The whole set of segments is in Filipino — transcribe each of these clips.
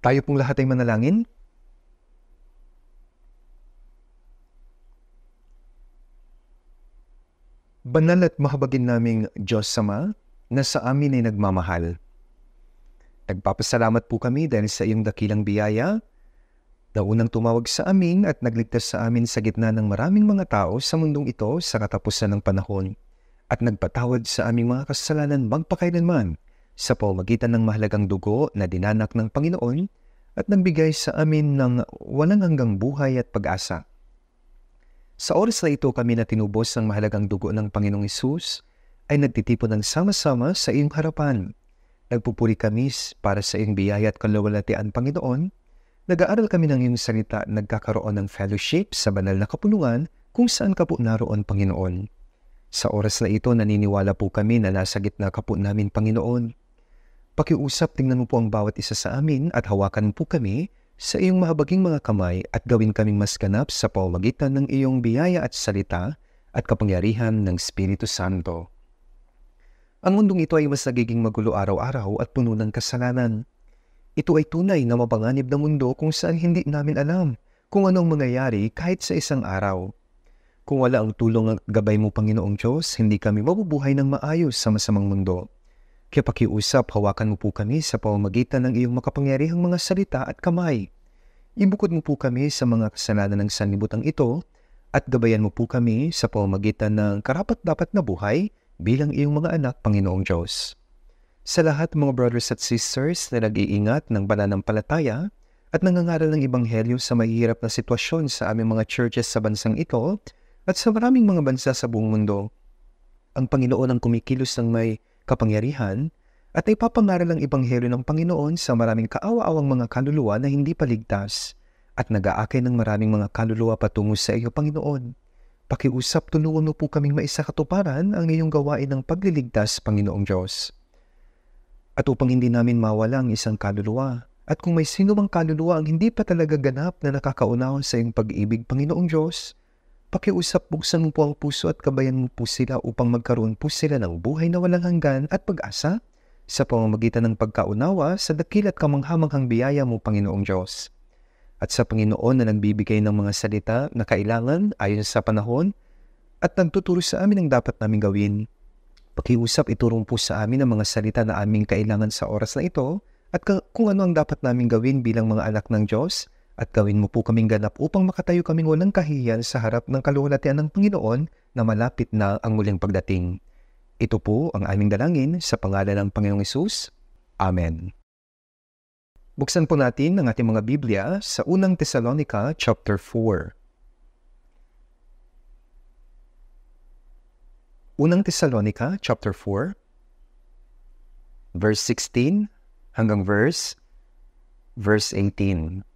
Tayo pong lahat ay manalangin. Banal at mahabagin naming Diyos Sama na sa amin ay nagmamahal. Nagpapasalamat po kami dahil sa iyong dakilang biyaya na unang tumawag sa amin at nagligtas sa amin sa gitna ng maraming mga tao sa mundong ito sa katapusan ng panahon at nagpatawad sa aming mga kasalanan magpakailanman sa pamagitan ng mahalagang dugo na dinanak ng Panginoon at nagbigay sa amin ng walang hanggang buhay at pag-asa. Sa oras na ito kami na tinubos ng mahalagang dugo ng Panginoong Isus ay nagtitipon ng sama-sama sa iyong harapan. Nagpupuri kami para sa iyong biyaya at kalawalatian, Panginoon. Nag-aaral kami ng iyong salita at nagkakaroon ng fellowship sa banal na kapulungan kung saan ka po naroon, Panginoon. Sa oras na ito, naniniwala po kami na nasa gitna ka po namin, Panginoon. Pakiusap tingnan mo po ang bawat isa sa amin at hawakan po kami sa iyong mahabaging mga kamay at gawin kaming mas ganap sa paumagitan ng iyong biyaya at salita at kapangyarihan ng Espiritu Santo. Ang mundong ito ay mas nagiging magulo araw-araw at puno ng kasalanan. Ito ay tunay na mapanganib na mundo kung saan hindi namin alam kung anong mangyayari kahit sa isang araw. Kung wala ang tulong at gabay mo Panginoong Diyos, hindi kami mabubuhay ng maayos sa masamang mundo. Kipakiusap, hawakan mo po kami sa pamamagitan ng iyong makapangyarihang mga salita at kamay. Ibukod mo po kami sa mga kasalanan ng sanlibutan ito at gabayan mo po kami sa pamamagitan ng karapat-dapat na buhay bilang iyong mga anak, Panginoong Diyos. Sa lahat mga brothers at sisters na nag-iingat ng pananampalataya at nangangaral ng Ibanghelyo sa mahihirap na sitwasyon sa aming mga churches sa bansang ito at sa maraming mga bansa sa buong mundo, ang Panginoon ang kumikilos ng may kapangyarihan, at ay naipapangaral ang Ebanghelyo ng Panginoon sa maraming kaawa-awang mga kaluluwa na hindi paligtas at nag-aakay ng maraming mga kaluluwa patungo sa iyo, Panginoon. Pakiusap tulungan mo po kaming maisa katuparan ang iyong gawain ng pagliligtas, Panginoong Diyos. At upang hindi namin mawala ang isang kaluluwa, at kung may sino mang kaluluwa ang hindi pa talaga ganap na nakakaunaw sa iyong pag-ibig, Panginoong Diyos, Pakiusap buksan mo po ang puso at kabayan mo po sila upang magkaroon po sila ng buhay na walang hanggan at pag-asa sa pamamagitan ng pagkaunawa sa dakilat kamanghamanghang biyaya mo Panginoong Diyos. At sa Panginoon na nagbibigay ng mga salita na kailangan ayon sa panahon at nagtuturo sa amin ang dapat namin gawin. Pakiusap iturong po sa amin ang mga salita na aming kailangan sa oras na ito at kung ano ang dapat namin gawin bilang mga anak ng Diyos – at gawin mo po kaming ganap upang makatayo kaming walang kahiyan sa harap ng kaluhulatian ng Panginoon na malapit na ang muling pagdating. Ito po ang aming dalangin sa pangalan ng Panginoong Isus. Amen. Buksan po natin ang ating mga Biblia sa unang Tesalonica chapter 4. Unang Tesalonica chapter 4 verse 16 hanggang verse verse 18.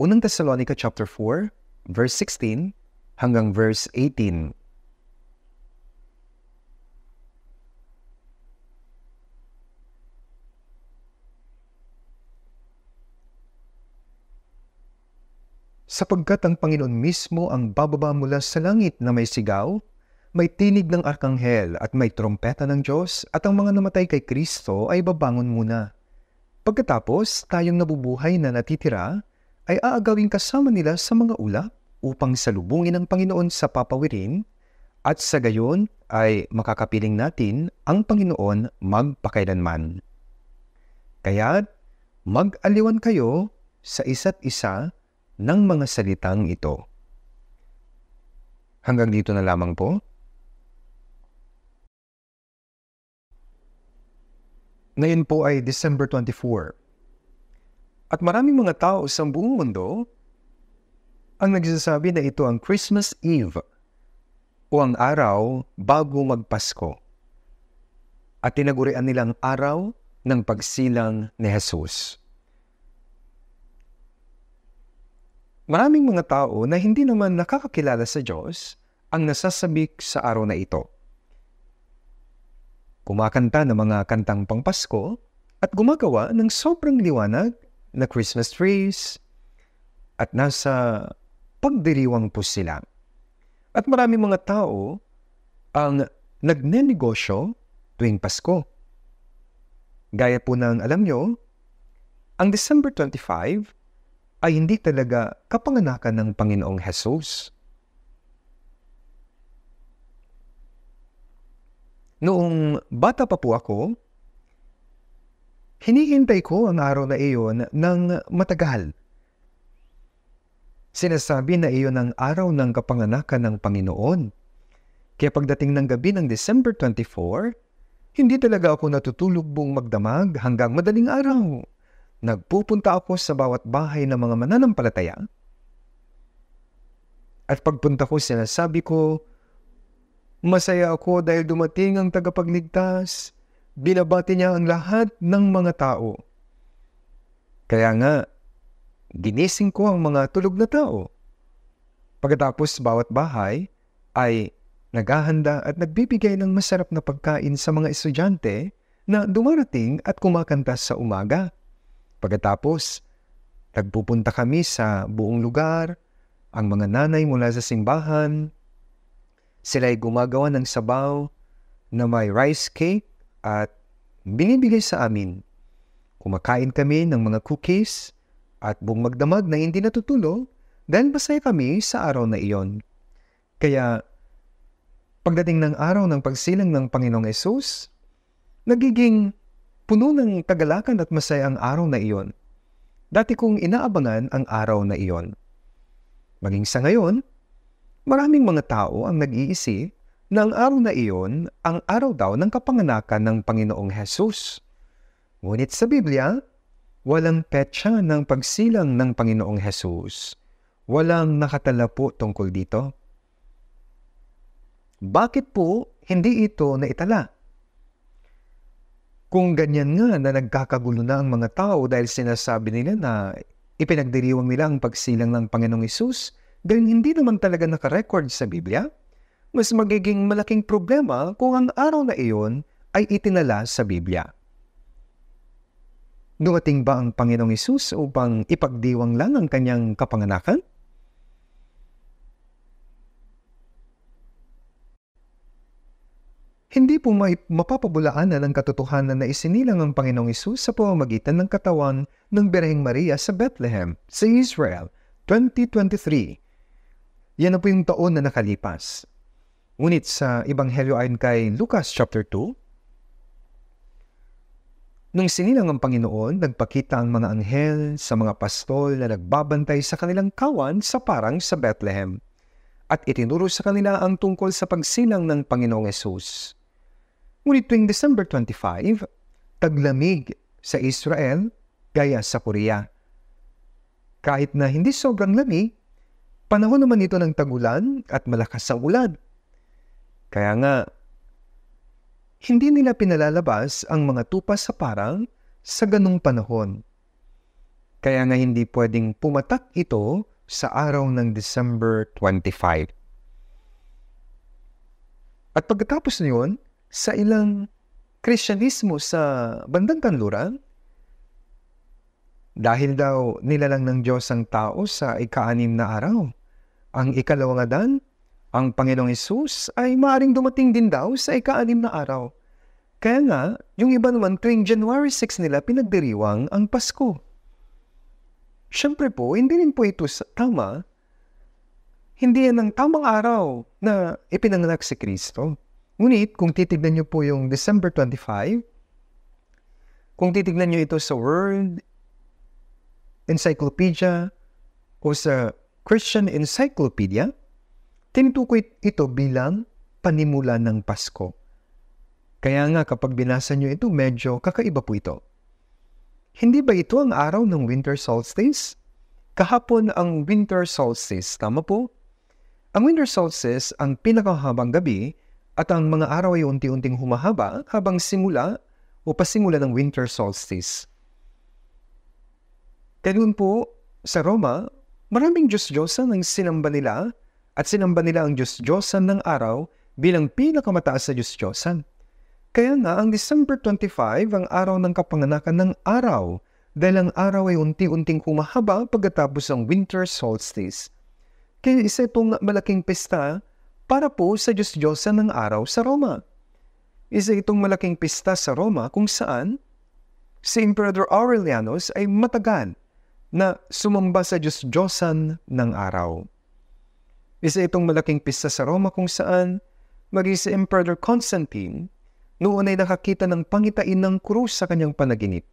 Unang Thessalonica chapter 4, verse 16 hanggang verse 18. sapagkat ang Panginoon mismo ang bababa mula sa langit na may sigaw, may tinig ng arkanghel at may trompeta ng Diyos at ang mga namatay kay Kristo ay babangon muna. Pagkatapos, tayong nabubuhay na natitira ay aagawin kasama nila sa mga ulap upang salubungin ng Panginoon sa papawirin at sa gayon ay makakapiling natin ang Panginoon magpakailanman. Kaya mag-aliwan kayo sa isa't isa ng mga salitang ito. Hanggang dito na lamang po. Ngayon po ay December 24, at maraming mga tao sa buong mundo ang nagsasabi na ito ang Christmas Eve o ang araw bago magpasko. At tinagurian nilang araw ng pagsilang ni Jesus. Maraming mga tao na hindi naman nakakakilala sa Diyos ang nasasabik sa araw na ito. Kumakanta ng mga kantang pangpasko at gumagawa ng sobrang liwanag na Christmas trees at nasa pagdiriwang po sila. At marami mga tao ang nagnenegosyo tuwing Pasko. Gaya po ng alam nyo, ang December 25 ay hindi talaga kapanganakan ng Panginoong Jesus. Noong bata pa po ako, Hinihintay ko ang araw na iyon ng matagal. Sinasabi na iyon ang araw ng kapanganakan ng Panginoon. Kaya pagdating ng gabi ng December 24, hindi talaga ako natutulog buong magdamag hanggang madaling araw. Nagpupunta ako sa bawat bahay ng mga mananampalataya. At pagpunta ko, sinasabi ko, Masaya ako dahil dumating ang tagapagligtas binabati niya ang lahat ng mga tao. Kaya nga, ginising ko ang mga tulog na tao. Pagkatapos bawat bahay ay naghahanda at nagbibigay ng masarap na pagkain sa mga estudyante na dumarating at kumakanta sa umaga. Pagkatapos, nagpupunta kami sa buong lugar, ang mga nanay mula sa simbahan, sila ay gumagawa ng sabaw na may rice cake at binibigay sa amin. Kumakain kami ng mga cookies at buong magdamag na hindi natutulog dahil masaya kami sa araw na iyon. Kaya pagdating ng araw ng pagsilang ng Panginoong Yesus, nagiging puno ng kagalakan at masaya ang araw na iyon. Dati kong inaabangan ang araw na iyon. Maging sa ngayon, maraming mga tao ang nag-iisip nang araw na iyon, ang araw daw ng kapanganakan ng Panginoong Hesus. Ngunit sa Biblia, walang petsa ng pagsilang ng Panginoong Hesus. Walang nakatala po tungkol dito. Bakit po hindi ito naitala? Kung ganyan nga na nagkakagulo na ang mga tao dahil sinasabi nila na ipinagdiriwang nila ang pagsilang ng Panginoong Isus, dahil hindi naman talaga nakarecord sa Biblia, mas magiging malaking problema kung ang araw na iyon ay itinala sa Biblia. Dumating ba ang Panginoong Isus upang ipagdiwang lang ang kanyang kapanganakan? Hindi po may mapapabulaanan ang katotohanan na isinilang ang Panginoong Isus sa pamamagitan ng katawan ng Birheng Maria sa Bethlehem, sa Israel, 2023. Yan na po yung taon na nakalipas. Ngunit sa Ebanghelyo ayon kay Lucas chapter 2, Nung sinilang ang Panginoon, nagpakita ang mga anghel sa mga pastol na nagbabantay sa kanilang kawan sa parang sa Bethlehem at itinuro sa kanila ang tungkol sa pagsilang ng Panginoong Yesus. Ngunit tuwing December 25, taglamig sa Israel gaya sa Korea. Kahit na hindi sobrang lamig, panahon naman ito ng tagulan at malakas ang ulan kaya nga, hindi nila pinalalabas ang mga tupa sa parang sa ganung panahon. Kaya nga hindi pwedeng pumatak ito sa araw ng December 25. At pagkatapos niyon, sa ilang Krisyanismo sa bandang kanluran, dahil daw nilalang ng Diyos ang tao sa ika na araw, ang ikalawang adan ang Panginoong Isus ay maaring dumating din daw sa ikaanim na araw. Kaya nga, yung iba naman tuwing January 6 nila pinagdiriwang ang Pasko. Siyempre po, hindi rin po ito tama. Hindi yan ang tamang araw na ipinanganak si Kristo. Ngunit kung titignan niyo po yung December 25, kung titignan niyo ito sa World Encyclopedia o sa Christian Encyclopedia, Tinutukoy ito bilang panimula ng Pasko. Kaya nga kapag binasa nyo ito, medyo kakaiba po ito. Hindi ba ito ang araw ng winter solstice? Kahapon ang winter solstice, tama po? Ang winter solstice ang pinakahabang gabi at ang mga araw ay unti-unting humahaba habang simula o pasimula ng winter solstice. Ganun po, sa Roma, maraming diyos diyosa nang sinamba nila at sinamba nila ang Diyos-Diyosan ng araw bilang pinakamataas sa Diyos-Diyosan. Kaya nga ang December 25 ang araw ng kapanganakan ng araw dahil ang araw ay unti-unting humahaba pagkatapos ng winter solstice. Kaya isa itong malaking pista para po sa Diyos-Diyosan ng araw sa Roma. Isa itong malaking pista sa Roma kung saan si Emperor Aurelianus ay matagan na sumamba sa Diyos-Diyosan ng araw. Isa itong malaking pista sa Roma kung saan, maging si Emperor Constantine, noon ay nakakita ng pangitain ng krus sa kanyang panaginip.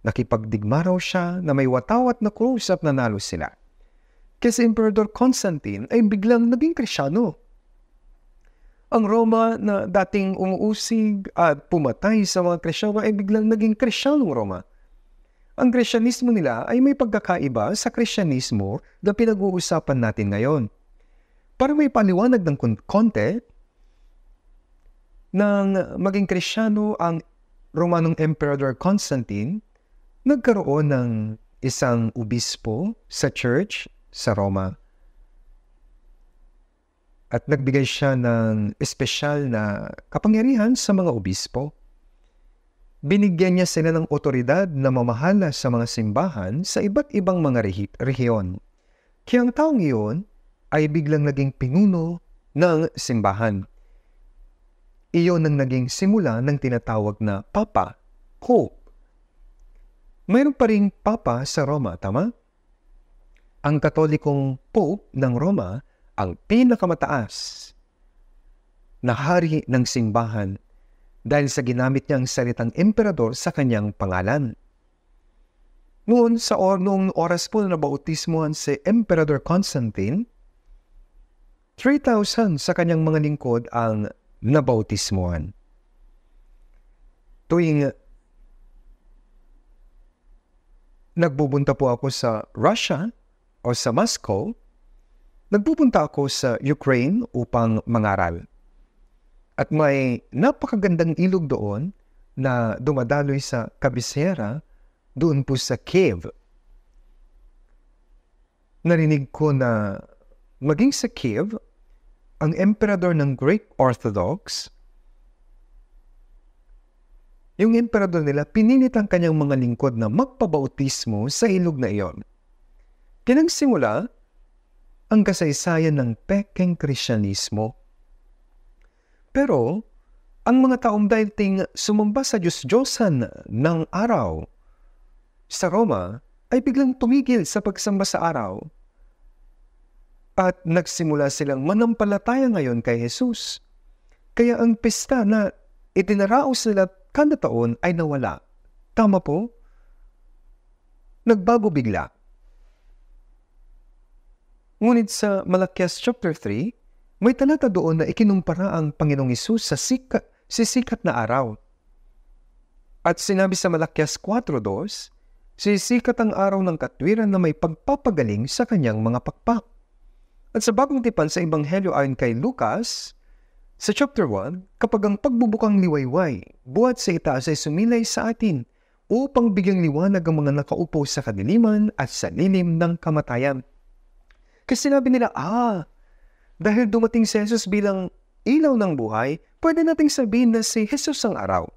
Nakipagdigma raw siya na may watawat na krus at nanalo sila. Kasi Emperor Constantine ay biglang naging krisyano. Ang Roma na dating umuusig at pumatay sa mga krisyano ay biglang naging krisyanong Roma ang Krisyanismo nila ay may pagkakaiba sa Krisyanismo na pinag-uusapan natin ngayon para may paliwanag ng konti nang maging krisyano ang Romanong Emperor Constantine, nagkaroon ng isang ubispo sa church sa Roma. At nagbigay siya ng espesyal na kapangyarihan sa mga obispo. Binigyan niya sila ng otoridad na mamahala sa mga simbahan sa iba't ibang mga rehiyon. Kaya ang taong iyon ay biglang naging pinuno ng simbahan. Iyon ang naging simula ng tinatawag na Papa Pope. Mayroon pa rin Papa sa Roma, tama? Ang katolikong Pope ng Roma ang pinakamataas na hari ng simbahan dahil sa ginamit niya ang salitang emperador sa kanyang pangalan. Noon sa or noong oras po na bautismuhan si Emperor Constantine, 3,000 sa kanyang mga lingkod ang nabautismuhan. Tuwing uh, nagbubunta po ako sa Russia o sa Moscow, nagpupunta ako sa Ukraine upang mangaral. At may napakagandang ilog doon na dumadaloy sa Kabisera, doon po sa Kiev. Narinig ko na maging sa Kiev ang emperador ng Greek Orthodox, yung emperador nila pinilit ang kanyang mga lingkod na magpabautismo sa ilog na iyon. Kinagsimula ang kasaysayan ng Peking krisyanismo. Pero ang mga taong dating sumamba sa Diyos-Diyosan ng araw sa Roma ay biglang tumigil sa pagsamba sa araw at nagsimula silang manampalataya ngayon kay Jesus. Kaya ang pista na itinaraos nila kada taon ay nawala. Tama po? Nagbago bigla. Ngunit sa Malakias chapter 3, may talata doon na ikinumpara ang Panginoong Isus sa sika, sisikat na araw. At sinabi sa Malakias 4.2, sisikat ang araw ng katwiran na may pagpapagaling sa kanyang mga pakpak at sa bagong tipan sa Ebanghelyo ayon kay Lucas, sa chapter 1, kapag ang pagbubukang liwayway, buhat sa itaas ay sumilay sa atin upang bigyang liwanag ang mga nakaupo sa kadiliman at sa lilim ng kamatayan. Kasi sinabi nila, ah, dahil dumating si Jesus bilang ilaw ng buhay, pwede nating sabihin na si Jesus ang araw.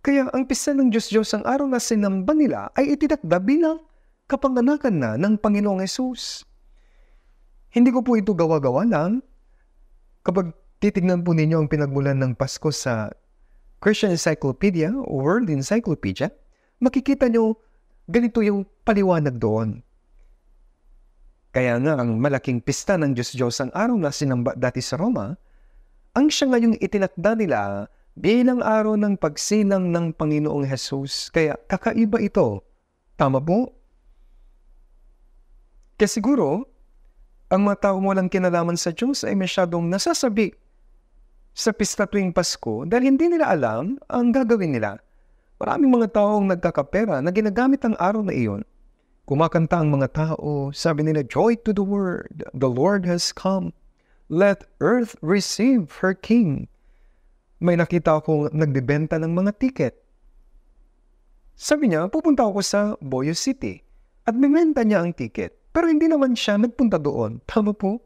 Kaya ang pisa ng Diyos Diyos ang araw na sinamba nila ay itinakda bilang kapanganakan na ng Panginoong Yesus. Hindi ko po ito gawa-gawa lang. Kapag titignan po ninyo ang pinagmulan ng Pasko sa Christian Encyclopedia o World Encyclopedia, makikita nyo ganito yung paliwanag doon. Kaya nga ang malaking pista ng Diyos Diyos ang araw na sinamba dati sa Roma, ang siya ngayong itinakda nila bilang araw ng pagsinang ng Panginoong Hesus. Kaya kakaiba ito. Tama po? Kasi siguro, ang mga tao mo lang kinalaman sa Diyos ay masyadong nasasabi sa pista tuwing Pasko dahil hindi nila alam ang gagawin nila. Maraming mga taong nagkakapera na ginagamit ang araw na iyon. Kumakanta ang mga tao, sabi nila, Joy to the world, the Lord has come. Let earth receive her King. May nakita akong nagbibenta ng mga tiket. Sabi niya, pupunta ako sa Boyo City at bimenta niya ang tiket. Pero hindi naman siya nagpunta doon. Tama po?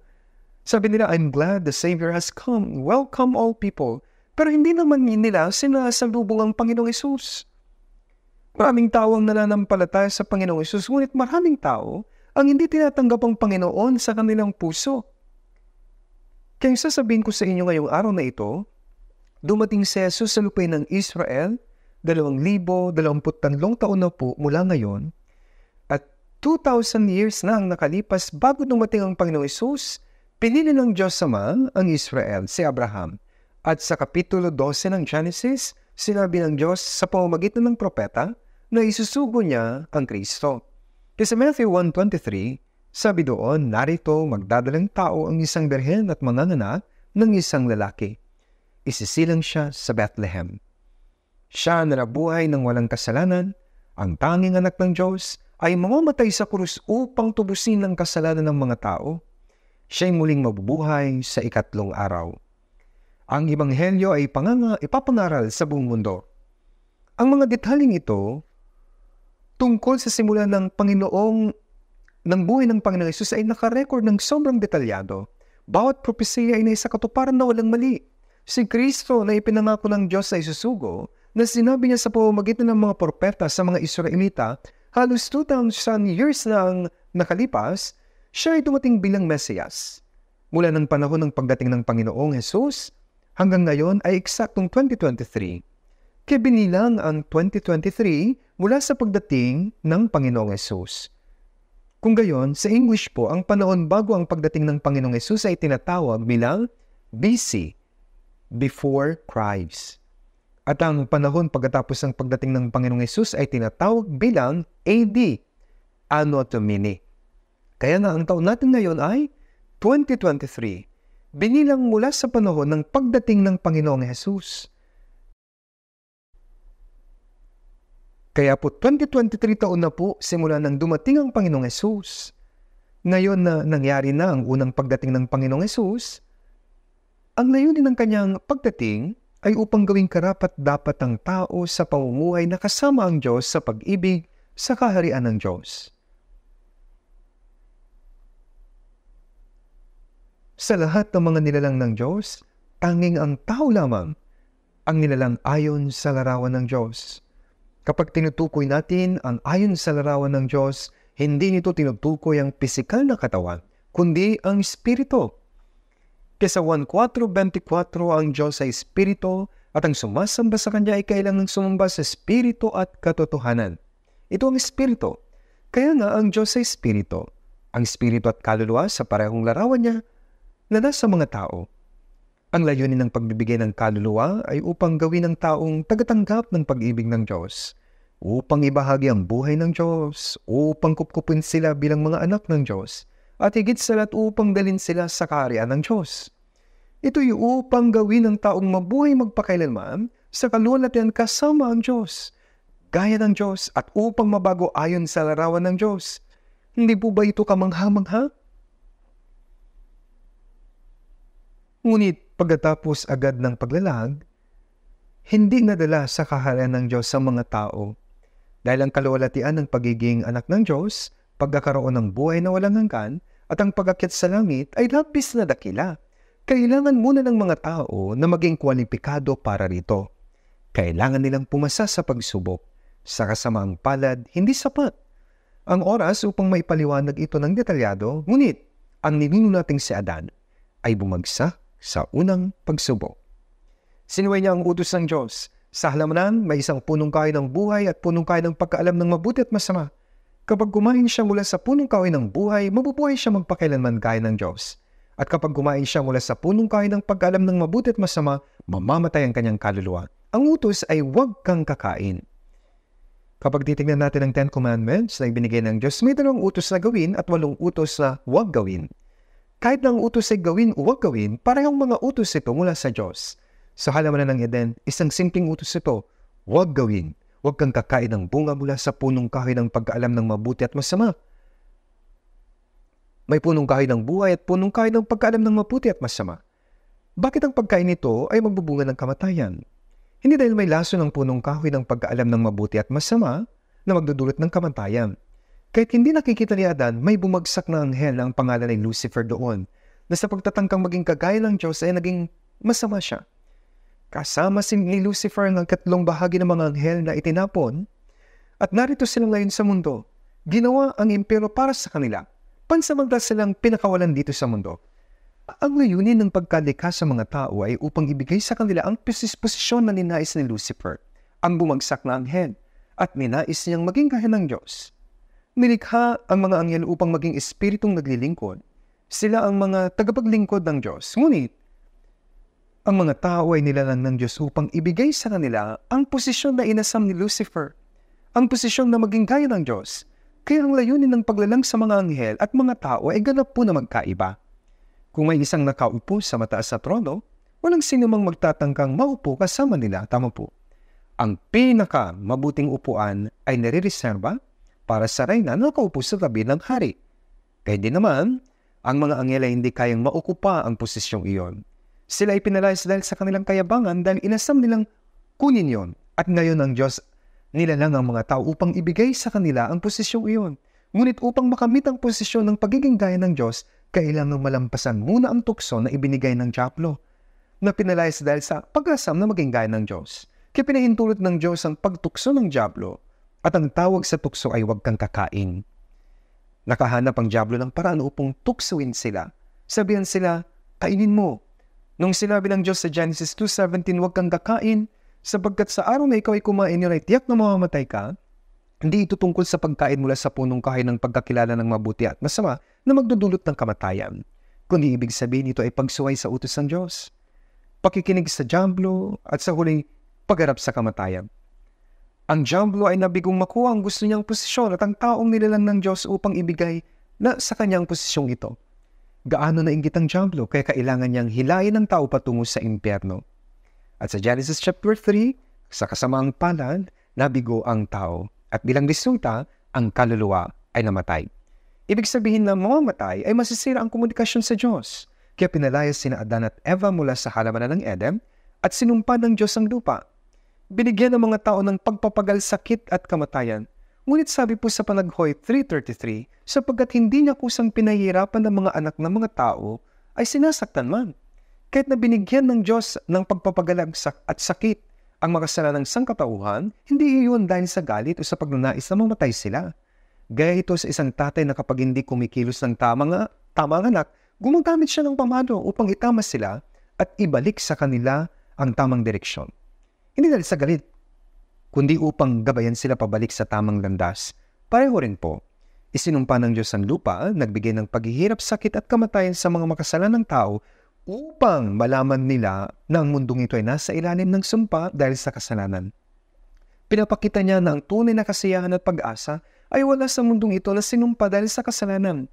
Sabi nila, I'm glad the Savior has come. Welcome all people. Pero hindi naman nila sinasalubong ang Panginoong Isus. Maraming tao ang nananampalataya sa Panginoong Isus, ngunit maraming tao ang hindi tinatanggap ang Panginoon sa kanilang puso. Kaya sasabihin ko sa inyo ngayong araw na ito, dumating si Jesus sa lupain ng Israel, 2023 taon na po mula ngayon, 2,000 years na ang nakalipas bago dumating ang Panginoong Isus, pinili ng Diyos Ama ang Israel, si Abraham. At sa Kapitulo 12 ng Genesis, sinabi ng Diyos sa pamamagitan ng propeta na isusugo niya ang Kristo. Sa Matthew 1.23, sabi doon, narito magdadalang tao ang isang berhen at mananana ng isang lalaki. Isisilang siya sa Bethlehem. Siya na nabuhay ng walang kasalanan ang tanging anak ng Diyos ay mamamatay sa krus upang tubusin ang kasalanan ng mga tao, siya'y muling mabubuhay sa ikatlong araw. Ang Ebanghelyo ay panganga, ipapangaral sa buong mundo. Ang mga dethaling ito tungkol sa simula ng Panginoong ng buhay ng Panginoong Yesus ay nakarecord ng sobrang detalyado. Bawat propesya ay naisa katuparan na walang mali. Si Kristo na ipinangako ng Diyos ay susugo na sinabi niya sa pamamagitan ng mga propeta sa mga Israelita halos 2,000 years lang nakalipas, siya ay dumating bilang Mesiyas. Mula ng panahon ng pagdating ng Panginoong Jesus, hanggang ngayon ay eksaktong 2023. Kaya binilang ang 2023 mula sa pagdating ng Panginoong Jesus. Kung gayon, sa English po, ang panahon bago ang pagdating ng Panginoong Jesus ay tinatawag bilang BC, Before Christ. At ang panahon pagkatapos ng pagdating ng Panginoong Yesus ay tinatawag bilang AD, Anno Domini. Kaya na ang taon natin ngayon ay 2023, binilang mula sa panahon ng pagdating ng Panginoong Yesus. Kaya po 2023 taon na po simula nang dumating ang Panginoong Yesus. Ngayon na nangyari na ang unang pagdating ng Panginoong Yesus, ang layunin ng kanyang pagdating ay upang gawing karapat dapat ang tao sa pamumuhay na kasama ang Diyos sa pag-ibig sa kaharian ng Diyos. Sa lahat ng mga nilalang ng Diyos, tanging ang tao lamang ang nilalang ayon sa larawan ng Diyos. Kapag tinutukoy natin ang ayon sa larawan ng Diyos, hindi nito tinutukoy ang pisikal na katawan, kundi ang spirito Kesa 1.4.24 ang Diyos ay Espiritu at ang sumasamba sa Kanya ay kailangang sumamba sa Espiritu at katotohanan. Ito ang Espiritu. Kaya nga ang Diyos ay Espiritu. Ang Espiritu at kaluluwa sa parehong larawan niya na nasa mga tao. Ang layunin ng pagbibigay ng kaluluwa ay upang gawin ng taong tagatanggap ng pag-ibig ng Diyos, upang ibahagi ang buhay ng Diyos, upang kupkupin sila bilang mga anak ng Diyos, at higit sa lahat upang dalin sila sa kaharian ng Diyos. Ito'y upang gawin ng taong mabuhay magpakailanman sa kalulatian kasama ang Diyos, gaya ng Diyos at upang mabago ayon sa larawan ng Diyos. Hindi po ba ito kamangha-mangha? Ngunit pagkatapos agad ng paglalag, hindi nadala sa kaharian ng Diyos sa mga tao dahil ang kalulatian ng pagiging anak ng Diyos pagkakaroon ng buhay na walang hanggan at ang pagakyat sa langit ay labis na dakila. Kailangan muna ng mga tao na maging kwalipikado para rito. Kailangan nilang pumasa sa pagsubok. Sa kasamang palad, hindi sapat. Ang oras upang maipaliwanag ito ng detalyado, ngunit ang nating si Adan ay bumagsa sa unang pagsubok. Sinuway niya ang utos ng Diyos. Sa halamanan, may isang punong kayo ng buhay at punong kayo ng pagkaalam ng mabuti at masama. Kapag kumain siya mula sa punong kahoy ng buhay, mabubuhay siya magpakailanman kaya ng Diyos. At kapag kumain siya mula sa punong kahoy ng pag-alam ng mabuti at masama, mamamatay ang kanyang kaluluwa. Ang utos ay huwag kang kakain. Kapag titingnan natin ang Ten Commandments na ibinigay ng Diyos, may dalawang utos na gawin at walong utos na huwag gawin. Kahit na utos ay gawin o huwag gawin, parehong mga utos ito mula sa Diyos. Sa halamanan ng Eden, isang simpleng utos ito, huwag gawin. Huwag kang kakain ng bunga mula sa punong kahoy ng pag pagkaalam ng mabuti at masama. May punong kahoy ng buhay at punong kahoy ng pag pagkaalam ng mabuti at masama. Bakit ang pagkain nito ay magbubunga ng kamatayan? Hindi dahil may laso ng punong kahoy ng pag pagkaalam ng mabuti at masama na magdudulot ng kamatayan. Kahit hindi nakikita ni Adan, may bumagsak na anghel ang pangalan ay Lucifer doon na sa pagtatangkang maging kagaya ng Diyos ay naging masama siya. Kasama si ni Lucifer ng katlong bahagi ng mga anghel na itinapon at narito sila ngayon sa mundo. Ginawa ang impero para sa kanila. Pansamantala silang pinakawalan dito sa mundo. Ang layunin ng pagkalikha sa mga tao ay upang ibigay sa kanila ang posisyon na ninais ni Lucifer, ang bumagsak na anghel, at ninais niyang maging kahin ng Diyos. Nilikha ang mga anghel upang maging espiritong naglilingkod. Sila ang mga tagapaglingkod ng Diyos. Ngunit, ang mga tao ay nilalang ng Diyos upang ibigay sa kanila ang posisyon na inasam ni Lucifer, ang posisyon na maging gaya ng Diyos. Kaya ang layunin ng paglalang sa mga anghel at mga tao ay ganap po na magkaiba. Kung may isang nakaupo sa mataas sa trono, walang sinumang magtatangkang maupo kasama nila, tama po. Ang pinaka mabuting upuan ay nire-reserva para sa reyna na nakaupo sa tabi ng hari. Kaya din naman, ang mga anghel ay hindi kayang maukupa ang posisyong iyon sila ay penalized dahil sa kanilang kayabangan dahil inasam nilang kunin yon. At ngayon ang Diyos nila lang ang mga tao upang ibigay sa kanila ang posisyong iyon. Ngunit upang makamit ang posisyon ng pagiging gaya ng Diyos, kailangang malampasan muna ang tukso na ibinigay ng Diablo na pinalayas dahil sa pag-asam na maging gaya ng Diyos. Kaya pinahintulot ng Diyos ang pagtukso ng Diablo at ang tawag sa tukso ay huwag kang kakain. Nakahanap ang Diablo ng paraan upang tuksuin sila. Sabihan sila, kainin mo, Nung sinabi ng Diyos sa Genesis 2.17, huwag kang kakain, sapagkat sa araw na ikaw ay kumain yun ay tiyak na mamamatay ka, hindi ito tungkol sa pagkain mula sa punong kahay ng pagkakilala ng mabuti at masama na magdudulot ng kamatayan. Kundi ibig sabihin ito ay pagsuway sa utos ng Diyos, pakikinig sa jamblo at sa huling pagharap sa kamatayan. Ang jamblo ay nabigong makuha ang gusto niyang posisyon at ang taong nilalang ng Diyos upang ibigay na sa kanyang posisyong ito gaano nainggit ang Diablo kaya kailangan niyang hilain ang tao patungo sa impyerno. At sa Genesis chapter 3, sa kasamaang palad, nabigo ang tao at bilang resulta, ang kaluluwa ay namatay. Ibig sabihin na mamamatay ay masisira ang komunikasyon sa Diyos. Kaya pinalaya sina Adan at Eva mula sa halamanan ng Edem at sinumpa ng Diyos ang lupa. Binigyan ng mga tao ng pagpapagal sakit at kamatayan Ngunit sabi po sa panaghoy 3.33, sapagkat hindi niya kusang pinahirapan ng mga anak ng mga tao, ay sinasaktan man. Kahit na binigyan ng Diyos ng pagpapagalag at sakit ang ng sangkatauhan, hindi iyon dahil sa galit o sa pagnanais na mamatay sila. Gaya ito sa isang tatay na kapag hindi kumikilos ng tamang, tamang anak, gumagamit siya ng pamado upang itama sila at ibalik sa kanila ang tamang direksyon. Hindi dahil sa galit, kundi upang gabayan sila pabalik sa tamang landas. Pareho rin po, isinumpa ng Diyos ang lupa, nagbigay ng paghihirap, sakit at kamatayan sa mga makasalanang tao upang malaman nila na ang mundong ito ay nasa ilalim ng sumpa dahil sa kasalanan. Pinapakita niya na ang tunay na kasiyahan at pag-asa ay wala sa mundong ito na sinumpa dahil sa kasalanan.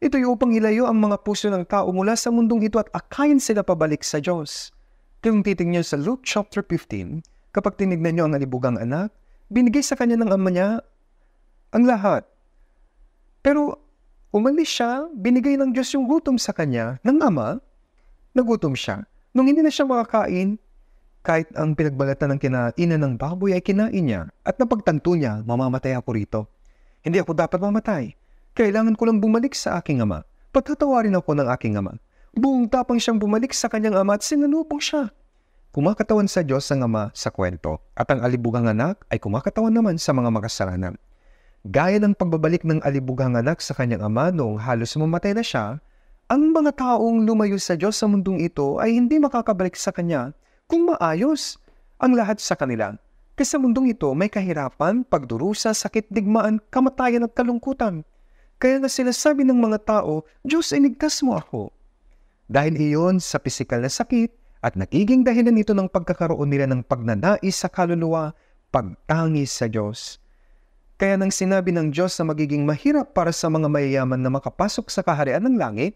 Ito'y upang ilayo ang mga puso ng tao mula sa mundong ito at akayin sila pabalik sa Diyos. Kung titingnan sa Luke chapter 15, Kapag tinignan niyo ang nalibugang anak, binigay sa kanya ng ama niya ang lahat. Pero umalis siya, binigay ng Diyos yung gutom sa kanya, ng ama, nagutom siya. Nung hindi na siya makakain, kahit ang pinagbalatan ng kinaina ng baboy ay kinain niya at napagtanto niya, mamamatay ako rito. Hindi ako dapat mamatay. Kailangan ko lang bumalik sa aking ama. Patatawarin ako ng aking ama. Buong tapang siyang bumalik sa kanyang ama at sinanupong siya kumakatawan sa Diyos ang Ama sa kwento at ang alibugang anak ay kumakatawan naman sa mga makasalanan. Gaya ng pagbabalik ng alibugang anak sa kanyang ama noong halos mamatay na siya, ang mga taong lumayo sa Diyos sa mundong ito ay hindi makakabalik sa Kanya kung maayos ang lahat sa kanila. Kasi sa mundong ito may kahirapan, pagdurusa, sakit, digmaan, kamatayan at kalungkutan. Kaya na sinasabi ng mga tao, Diyos, inigtas mo ako. Dahil iyon sa pisikal na sakit, at nagiging dahilan nito ng pagkakaroon nila ng pagnanais sa kaluluwa, pagtangi sa Diyos. Kaya nang sinabi ng Diyos na magiging mahirap para sa mga mayayaman na makapasok sa kaharian ng langit,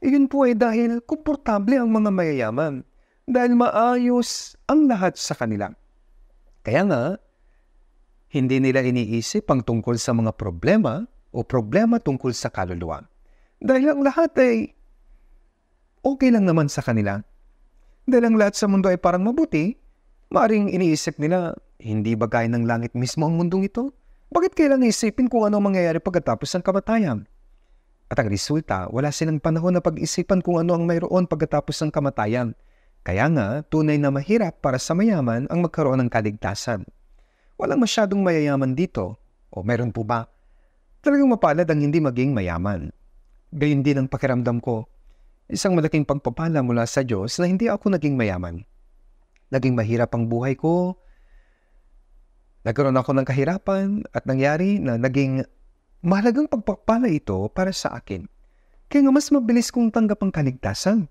iyon po ay dahil komportable ang mga mayayaman dahil maayos ang lahat sa kanila. Kaya nga, hindi nila iniisip ang tungkol sa mga problema o problema tungkol sa kaluluwa. Dahil ang lahat ay okay lang naman sa kanila. Dahil ang lahat sa mundo ay parang mabuti, maring iniisip nila, hindi ba kaya ng langit mismo ang mundong ito? Bakit kailangan isipin kung ano mangyayari pagkatapos ng kamatayan? At ang resulta, wala silang panahon na pag-isipan kung ano ang mayroon pagkatapos ng kamatayan. Kaya nga, tunay na mahirap para sa mayaman ang magkaroon ng kaligtasan. Walang masyadong mayayaman dito. O meron po ba? Talagang mapalad ang hindi maging mayaman. Gayun din ang pakiramdam ko Isang malaking pagpapala mula sa Diyos na hindi ako naging mayaman. Naging mahirap ang buhay ko. Nagkaroon ako ng kahirapan at nangyari na naging mahalagang pagpapala ito para sa akin. Kaya nga mas mabilis kong tanggap ang kaligtasan.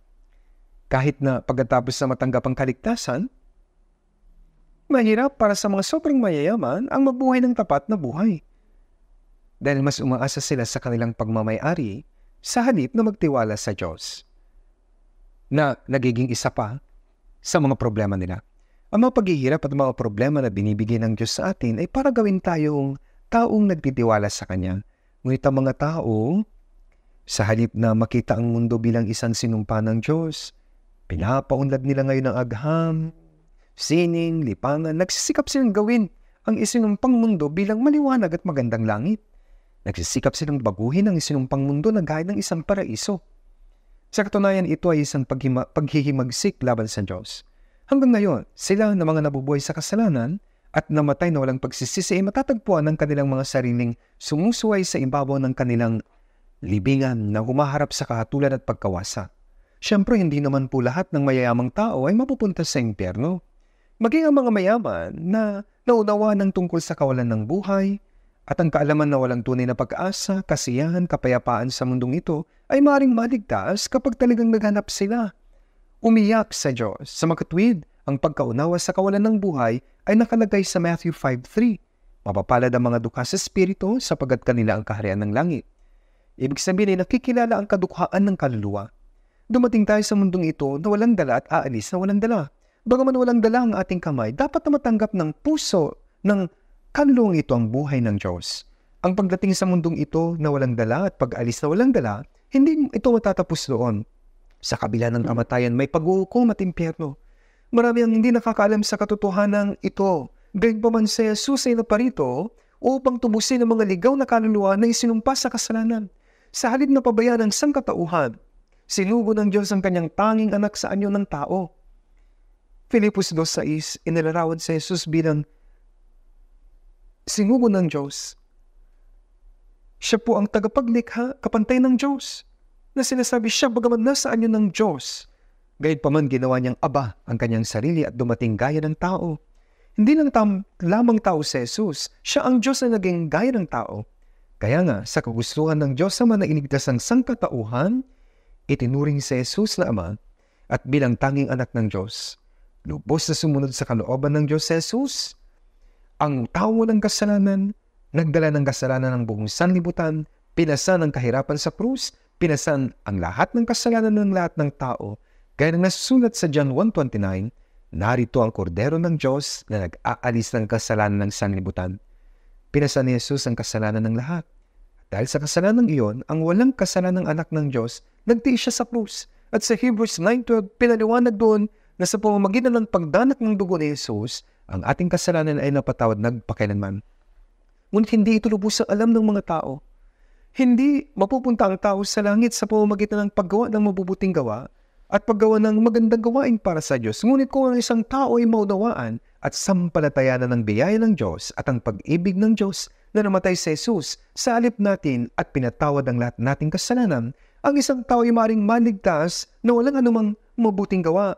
Kahit na pagkatapos na matanggap ang kaligtasan, mahirap para sa mga sobrang mayayaman ang mabuhay ng tapat na buhay dahil mas umaasa sila sa kanilang pagmamayari sa halip na magtiwala sa Diyos na nagiging isa pa sa mga problema nila. Ang mga paghihirap at mga problema na binibigay ng Diyos sa atin ay para gawin tayong taong nagtitiwala sa Kanya. Ngunit ang mga tao, sa halip na makita ang mundo bilang isang sinumpa ng Diyos, pinapaunlad nila ngayon ang agham, sining, lipangan, nagsisikap silang gawin ang isinumpang mundo bilang maliwanag at magandang langit. Nagsisikap silang baguhin ang isinumpang mundo na gaya ng isang paraiso. Sa katunayan, ito ay isang paghihimagsik laban sa Diyos. Hanggang ngayon, sila na mga nabubuhay sa kasalanan at namatay na walang pagsisisi ay matatagpuan ng kanilang mga sariling sumusuway sa ibabaw ng kanilang libingan na humaharap sa kahatulan at pagkawasa. Siyempre, hindi naman po lahat ng mayayamang tao ay mapupunta sa impyerno. Maging ang mga mayaman na naunawa ng tungkol sa kawalan ng buhay, at ang kaalaman na walang tunay na pag-asa, kasiyahan, kapayapaan sa mundong ito ay maring maligtas kapag talagang naghanap sila. Umiyak sa Diyos, sa makatwid, ang pagkaunawa sa kawalan ng buhay ay nakalagay sa Matthew 5.3. Mapapalad ang mga dukha sa Espiritu sapagat kanila ang kaharian ng langit. Ibig sabihin ay nakikilala ang kadukhaan ng kaluluwa. Dumating tayo sa mundong ito na walang dala at aalis na walang dala. Bagaman walang dala ang ating kamay, dapat na matanggap ng puso ng kaluluwang ito ang buhay ng Diyos. Ang pagdating sa mundong ito na walang dala at pag-alis na walang dala, hindi ito matatapos doon. Sa kabila ng kamatayan, may pag-uukom at impyerno. Marami ang hindi nakakaalam sa katotohanan ito. Gayon pa man sa Jesus ay naparito upang tubusin ang mga ligaw na kaluluwa na isinumpa sa kasalanan. Sa halip na pabayaan ng sangkatauhan, sinugo ng Diyos ang kanyang tanging anak sa anyo ng tao. Filipos 2.6, inilarawan sa Jesus bilang sinugo ng Diyos. Siya po ang tagapaglikha, kapantay ng Diyos, na sinasabi siya bagaman nasa anyo ng Diyos. Gayon pa man ginawa niyang aba ang kanyang sarili at dumating gaya ng tao. Hindi lang tam, lamang tao si Jesus, siya ang Diyos na naging gaya ng tao. Kaya nga, sa kagustuhan ng Diyos sa manailigtas ang sangkatauhan, itinuring si Jesus na Ama at bilang tanging anak ng Diyos. Lubos na sumunod sa kalooban ng Diyos si Jesus, ang tao ng kasalanan, nagdala ng kasalanan ng buong sanlibutan, pinasan ang kahirapan sa krus, pinasan ang lahat ng kasalanan ng lahat ng tao, gaya ng nasusulat sa John 1.29, narito ang kordero ng Diyos na nag-aalis ng kasalanan ng sanlibutan. Pinasan ni Jesus ang kasalanan ng lahat. Dahil sa kasalanan ng iyon, ang walang kasalanan ng anak ng Diyos, nagtiis siya sa krus. At sa Hebrews 9.12, pinaliwanag doon na sa pamamagitan ng pagdanak ng dugo ni Jesus, ang ating kasalanan ay napatawad nagpakailanman. Ngunit hindi ito lubos lubusang alam ng mga tao. Hindi mapupunta ang tao sa langit sa pamamagitan ng paggawa ng mabubuting gawa at paggawa ng magandang gawain para sa Diyos. Ngunit kung ang isang tao ay maunawaan at sampalatayanan ng biyaya ng Diyos at ang pag-ibig ng Diyos na namatay sa Jesus, sa alip natin at pinatawad ang lahat nating kasalanan, ang isang tao ay maring maligtas na walang anumang mabuting gawa.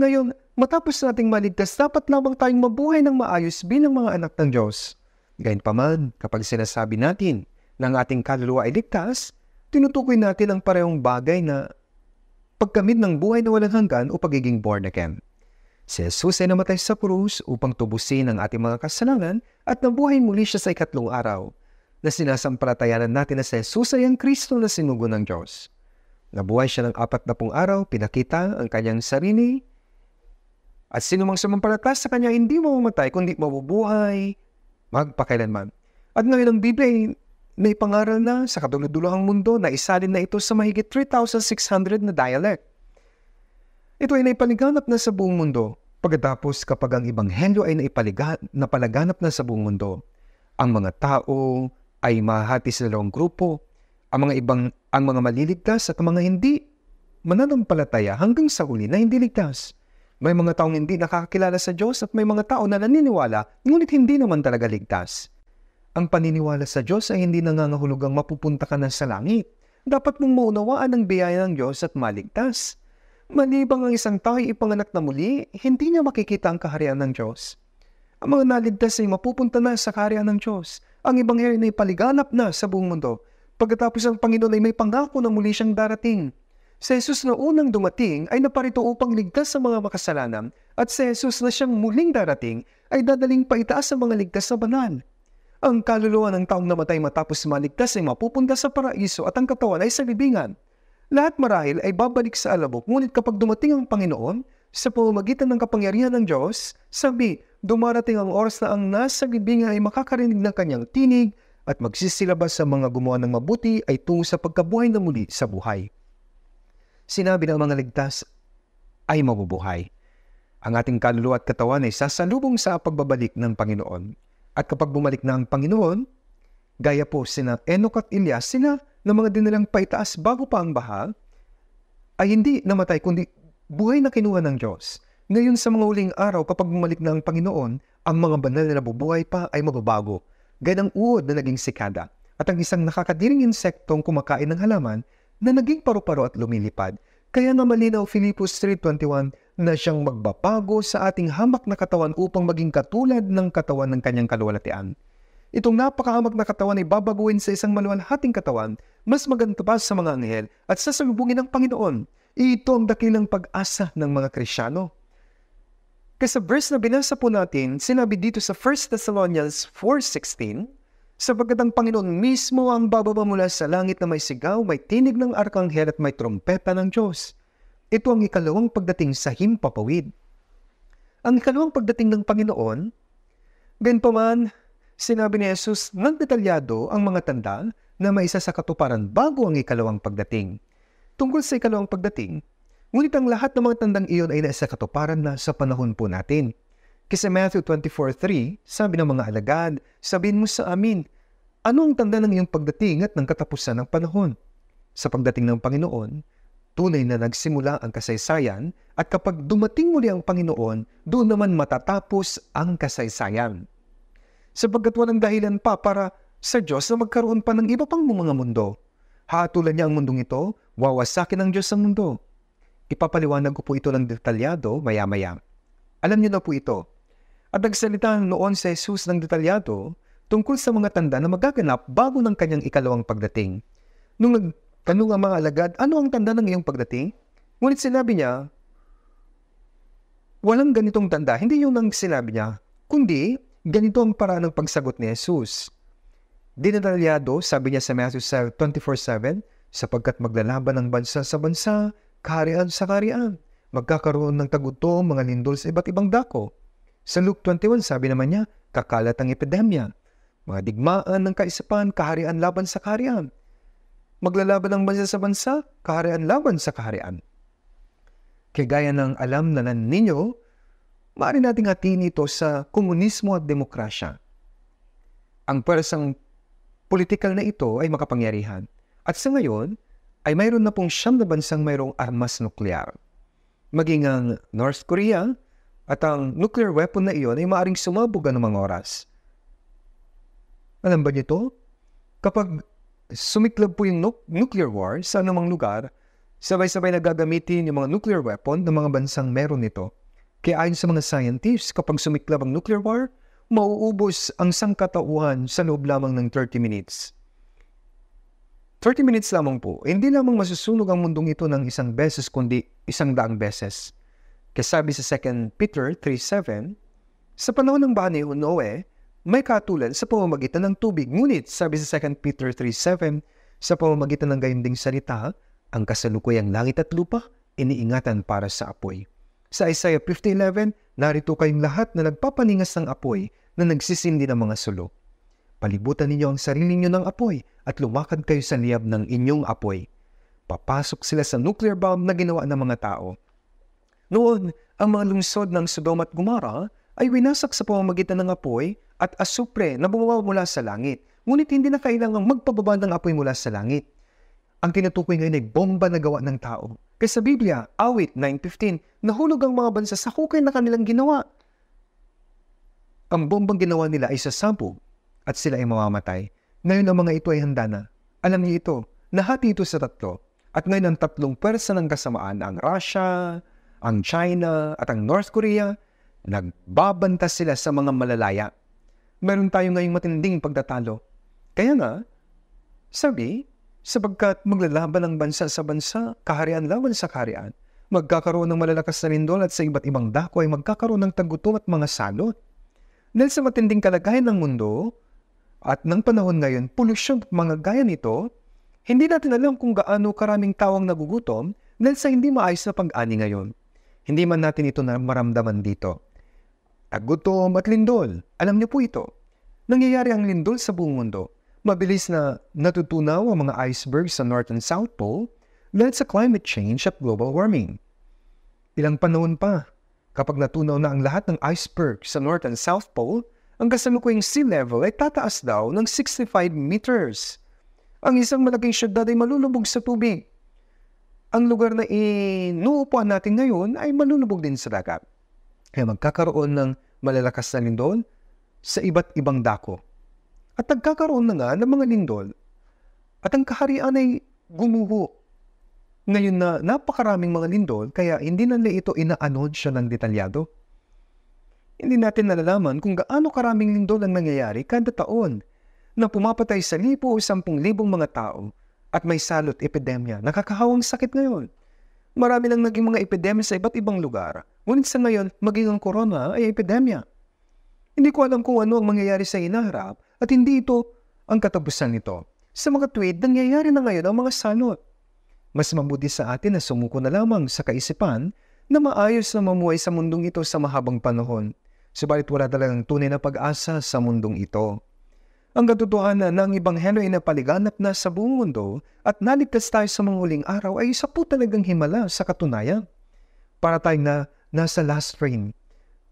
Ngayon, Matapos nating maligtas, dapat lamang tayong mabuhay ng maayos bilang mga anak ng Diyos. Gayunpaman, kapag sinasabi natin na ang ating kaluluwa ay ligtas, tinutukoy natin ang parehong bagay na pagkamit ng buhay na walang hanggan o pagiging born again. Si Jesus ay namatay sa krus upang tubusin ang ating mga kasalanan at nabuhay muli siya sa ikatlong araw na sinasampalatayanan natin na si Jesus ay ang Kristo na sinugo ng Diyos. Nabuhay siya ng apat na pung araw, pinakita ang kanyang sarili at sino mang sumampalatas sa kanya hindi mamamatay kundi mabubuhay magpakailanman. At ngayon ang Biblia na eh, ipangaral na sa kaduludulahang mundo na isalin na ito sa mahigit 3,600 na dialect. Ito ay naipaliganap na sa buong mundo. Pagkatapos kapag ang Ebanghelyo ay naipaliga, napalaganap na sa buong mundo, ang mga tao ay mahati sa dalawang grupo. Ang mga ibang ang mga maliligtas at mga hindi mananampalataya hanggang sa huli na hindi ligtas. May mga taong hindi nakakakilala sa Diyos at may mga tao na naniniwala ngunit hindi naman talaga ligtas. Ang paniniwala sa Diyos ay hindi nangangahulugang mapupunta ka na sa langit. Dapat mong maunawaan ang biyaya ng Diyos at maligtas. Malibang ang isang tao ay ipanganak na muli, hindi niya makikita ang kaharian ng Diyos. Ang mga naligtas ay mapupunta na sa kaharian ng Diyos. Ang ibang ay paliganap na sa buong mundo. Pagkatapos ang Panginoon ay may pangako na muli siyang darating. Si Jesus na unang dumating ay naparito upang ligtas sa mga makasalanan at si Jesus na siyang muling darating ay dadaling paitaas sa mga ligtas sa banal. Ang kaluluwa ng taong namatay matapos maligtas ay mapupunta sa paraiso at ang katawan ay sa libingan. Lahat marahil ay babalik sa alabok ngunit kapag dumating ang Panginoon, sa pamamagitan ng kapangyarihan ng Diyos, sabi, dumarating ang oras na ang nasa libingan ay makakarinig ng kanyang tinig at magsisilabas sa mga gumawa ng mabuti ay tungo sa pagkabuhay na muli sa buhay sinabi ng mga ligtas ay mabubuhay. Ang ating kaluluwa at katawan ay sasalubong sa pagbabalik ng Panginoon. At kapag bumalik na ang Panginoon, gaya po sina Enoch at Elias, sina ng mga dinilang paitaas bago pa ang bahal, ay hindi namatay kundi buhay na kinuha ng Diyos. Ngayon sa mga uling araw kapag bumalik na ang Panginoon, ang mga banal na nabubuhay pa ay mababago. Gayang uod na naging sikada. At ang isang nakakadiring insektong kumakain ng halaman na naging paru-paro at lumilipad, kaya na malinaw Filipus 3.21 na siyang magbabago sa ating hamak na katawan upang maging katulad ng katawan ng kanyang kaluwalatian. Itong napakahamak na katawan ay babaguin sa isang maluwalhating katawan, mas maganda pa sa mga anghel at sasalubungin ng Panginoon. Ito ang dakilang pag-asa ng mga Krisyano. Kasi verse na binasa po natin, sinabi dito sa 1 Thessalonians 4.16, sapagkat ang Panginoon mismo ang bababa mula sa langit na may sigaw, may tinig ng arkanghel at may trompeta ng Diyos. Ito ang ikalawang pagdating sa himpapawid. Ang ikalawang pagdating ng Panginoon, ganpaman, sinabi ni Jesus ng detalyado ang mga tanda na may isa sa katuparan bago ang ikalawang pagdating. Tungkol sa ikalawang pagdating, ngunit ang lahat ng mga tandang iyon ay nasa katuparan na sa panahon po natin. Kasi Matthew 24.3, sabi ng mga alagad, sabihin mo sa amin, ano ang tanda ng iyong pagdating at ng katapusan ng panahon? Sa pagdating ng Panginoon, tunay na nagsimula ang kasaysayan at kapag dumating muli ang Panginoon, doon naman matatapos ang kasaysayan. Sapagkat walang dahilan pa para sa Diyos na magkaroon pa ng iba pang mga mundo. Hatulan niya ang mundong ito, wawasakin ng Diyos ang mundo. Ipapaliwanag ko po ito ng detalyado maya-maya. Alam niyo na po ito, at nagsalita noon si Jesus ng detalyado tungkol sa mga tanda na magaganap bago ng kanyang ikalawang pagdating. Nung nagtanong ang mga alagad, ano ang tanda ng iyong pagdating? Ngunit sinabi niya, walang ganitong tanda. Hindi yung nang sinabi niya, kundi ganito ang paraan ng pagsagot ni Jesus. Dinatalyado, sabi niya sa Matthew 24.7, sapagkat maglalaban ang bansa sa bansa, kaharian sa kaharian. Magkakaroon ng tagutom, mga lindol sa iba't ibang dako. Sa Luke 21, sabi naman niya, kakalat ang epidemya, mga digmaan ng kaisipan, kaharian laban sa kaharian. Maglalaban ang bansa sa bansa, kaharian laban sa kaharian. Kagaya ng alam na nan ninyo, maaari nating atin ito sa komunismo at demokrasya. Ang persang political na ito ay makapangyarihan. At sa ngayon, ay mayroon na pong siyam na bansang mayroong armas nuklear. Maging ang North Korea, at ang nuclear weapon na iyon ay maaring sumabog anumang oras. Alam ba niyo to? Kapag sumiklab po yung nuclear war sa anumang lugar, sabay-sabay na gagamitin yung mga nuclear weapon ng mga bansang meron nito. Kaya ayon sa mga scientists, kapag sumiklab ang nuclear war, mauubos ang sangkatauhan sa loob lamang ng 30 minutes. 30 minutes lamang po, hindi lamang masusunog ang mundong ito ng isang beses kundi isang daang beses. Kaya sa 2 Peter 3.7, Sa panahon ng bahay ni Noe, may katulad sa pamamagitan ng tubig. Ngunit, sabi sa 2 Peter 3.7, sa pamamagitan ng gayunding salita, ang kasalukuyang langit at lupa, iniingatan para sa apoy. Sa Isaiah 50.11, narito kayong lahat na nagpapaningas ng apoy na nagsisindi ng mga sulok. Palibutan ninyo ang sarili ninyo ng apoy at lumakad kayo sa liab ng inyong apoy. Papasok sila sa nuclear bomb na ginawa ng mga tao noon, ang mga lungsod ng Sodom at Gomara ay winasak sa pamamagitan ng apoy at asupre na bumawa mula sa langit, ngunit hindi na kailangang magpababa ng apoy mula sa langit. Ang tinutukoy ngayon ay bomba na gawa ng tao. Kaya sa Biblia, awit 9.15, nahulog ang mga bansa sa hukay na kanilang ginawa. Ang bombang ginawa nila ay sa sasabog at sila ay mamamatay. Ngayon ang mga ito ay handa na. Alam niyo ito, nahati ito sa tatlo. At ngayon ang tatlong pwersa ng kasamaan, ang Russia, ang China at ang North Korea, nagbabanta sila sa mga malalaya. Meron tayo ngayong matinding pagtatalo. Kaya nga, sabi, sapagkat maglalaban ang bansa sa bansa, kaharian laban sa kaharian, magkakaroon ng malalakas na lindol at sa iba't ibang dako ay magkakaroon ng tagutom at mga salot. Dahil sa matinding kalagayan ng mundo at ng panahon ngayon, polusyon at mga gaya nito, hindi natin alam kung gaano karaming tao ang nagugutom dahil sa hindi maayos na pag-ani ngayon. Hindi man natin ito na maramdaman dito. At gutom at lindol, alam niyo po ito. Nangyayari ang lindol sa buong mundo. Mabilis na natutunaw ang mga iceberg sa North and South Pole dahil sa climate change at global warming. Ilang panahon pa, kapag natunaw na ang lahat ng iceberg sa North and South Pole, ang kasalukuyang sea level ay tataas daw ng 65 meters. Ang isang malaking syudad ay malulubog sa tubig ang lugar na inuupuan natin ngayon ay malulubog din sa dagat. Kaya magkakaroon ng malalakas na lindol sa iba't ibang dako. At nagkakaroon na nga ng mga lindol at ang kaharian ay gumuho. Ngayon na napakaraming mga lindol kaya hindi na ito ina siya ng detalyado. Hindi natin nalalaman kung gaano karaming lindol ang nangyayari kada taon na pumapatay sa libo o sampung libong mga tao at may salot epidemya. Nakakahawang sakit ngayon. Marami lang naging mga epidemya sa iba't ibang lugar. Ngunit sa ngayon, maging ang corona ay epidemya. Hindi ko alam kung ano ang mangyayari sa inaharap at hindi ito ang katapusan nito. Sa mga tweet, nangyayari na ngayon ang mga salot. Mas mabuti sa atin na sumuko na lamang sa kaisipan na maayos na mamuhay sa mundong ito sa mahabang panahon. Subalit wala talagang tunay na pag-asa sa mundong ito. Ang katotohanan ng ang Ebanghelyo ay napaliganap na sa buong mundo at naligtas tayo sa mga huling araw ay isa po talagang himala sa katunayan. Para tayong na nasa last train.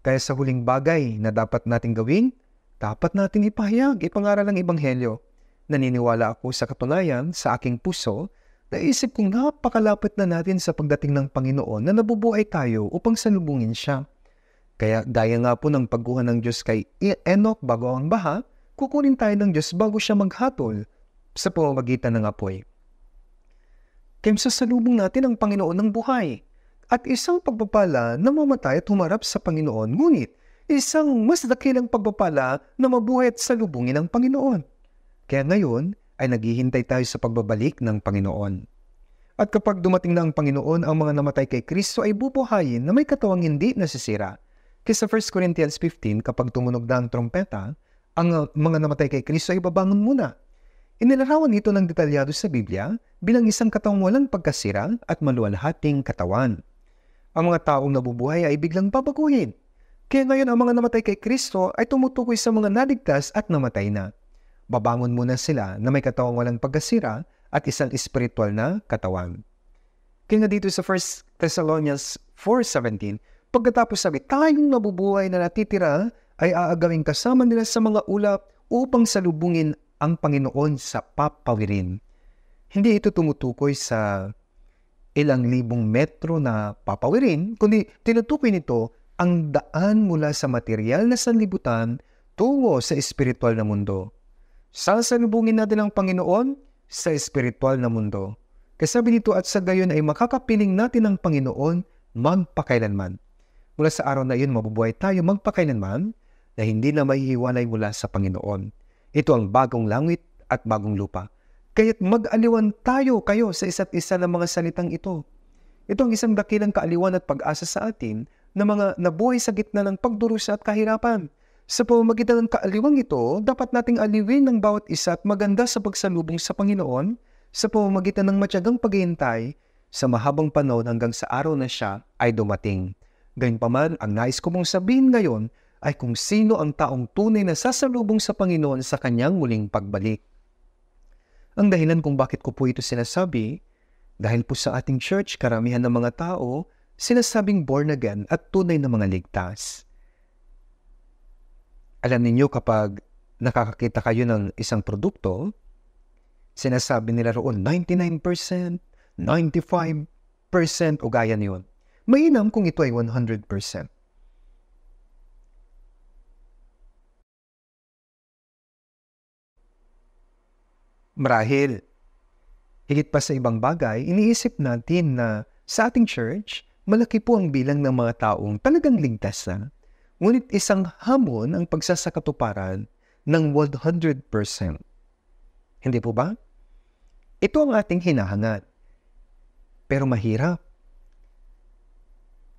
Kaya sa huling bagay na dapat natin gawin, dapat natin ipahayag, ipangaral ang Ebanghelyo. Naniniwala ako sa katunayan sa aking puso na isip kong napakalapit na natin sa pagdating ng Panginoon na nabubuhay tayo upang salubungin siya. Kaya gaya nga po ng pagguha ng Diyos kay e- Enoch bago ang baha, kukunin tayo ng Diyos bago siya maghatol sa pamamagitan ng apoy. Kemsa salubong natin ang Panginoon ng buhay at isang pagpapala na mamatay at humarap sa Panginoon ngunit isang mas dakilang pagpapala na mabuhay at salubungin ng Panginoon. Kaya ngayon ay naghihintay tayo sa pagbabalik ng Panginoon. At kapag dumating na ang Panginoon, ang mga namatay kay Kristo ay bubuhayin na may katawang hindi nasisira. Kaya sa 1 Corinthians 15, kapag tumunog na ang trompeta, ang ah, mga namatay kay Kristo ay babangon muna. Inilarawan ito ng detalyado sa Biblia bilang isang katawang walang pagkasira at maluwalhating katawan. Ang mga taong nabubuhay ay biglang babaguhin. Kaya ngayon ang mga namatay kay Kristo ay tumutukoy sa mga naligtas at namatay na. Babangon muna sila na may katawang walang pagkasira at isang espiritual na katawan. Kaya nga dito sa 1 Thessalonians 4.17, pagkatapos sabi, tayong nabubuhay na natitira ay aagawing kasama nila sa mga ulap upang salubungin ang Panginoon sa papawirin. Hindi ito tumutukoy sa ilang libong metro na papawirin, kundi tinutukoy nito ang daan mula sa material na sanlibutan tungo sa espiritual na mundo. Sasalubungin natin ang Panginoon sa espiritual na mundo. Kasabi nito at sa gayon ay makakapiling natin ang Panginoon magpakailanman. Mula sa araw na iyon, mabubuhay tayo magpakailanman na hindi na maihiwalay mula sa Panginoon. Ito ang bagong langit at bagong lupa. Kaya't mag-aliwan tayo kayo sa isa't isa ng mga salitang ito. Ito ang isang dakilang kaaliwan at pag-asa sa atin na mga nabuhay sa gitna ng pagdurusa at kahirapan. Sa pamamagitan ng kaaliwang ito, dapat nating aliwin ng bawat isa at maganda sa pagsalubong sa Panginoon sa pamamagitan ng matyagang paghihintay sa mahabang panahon hanggang sa araw na siya ay dumating. Gayunpaman, ang nais ko mong sabihin ngayon ay kung sino ang taong tunay na sasalubong sa Panginoon sa kanyang muling pagbalik. Ang dahilan kung bakit ko po ito sinasabi, dahil po sa ating church, karamihan ng mga tao, sinasabing born again at tunay na mga ligtas. Alam ninyo kapag nakakakita kayo ng isang produkto, sinasabi nila roon 99%, 95%, o gaya niyon. Mainam kung ito ay 100%. marahil higit pa sa ibang bagay, iniisip natin na sa ating church, malaki po ang bilang ng mga taong talagang ligtas na. Ah. Ngunit isang hamon ang pagsasakatuparan ng 100%. Hindi po ba? Ito ang ating hinahangad. Pero mahirap.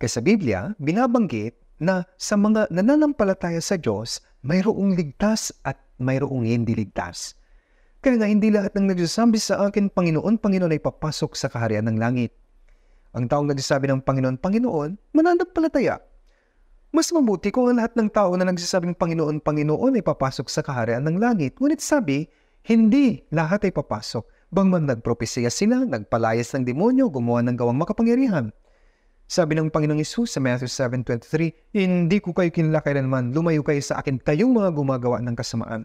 Kasi sa Biblia, binabanggit na sa mga nananampalataya sa Diyos, mayroong ligtas at mayroong hindi ligtas. Kaya nga hindi lahat ng nagsasabi sa akin, Panginoon, Panginoon ay papasok sa kaharian ng langit. Ang taong nagsasabi ng Panginoon, Panginoon, mananampalataya. Mas mabuti kung ang lahat ng tao na nagsasabing Panginoon, Panginoon ay papasok sa kaharian ng langit. Ngunit sabi, hindi lahat ay papasok. Bang man nagpropesiya sila, nagpalayas ng demonyo, gumawa ng gawang makapangyarihan. Sabi ng Panginoong Isus sa Matthew 7.23, Hindi ko kayo kinila kailanman, lumayo kayo sa akin kayong mga gumagawa ng kasamaan.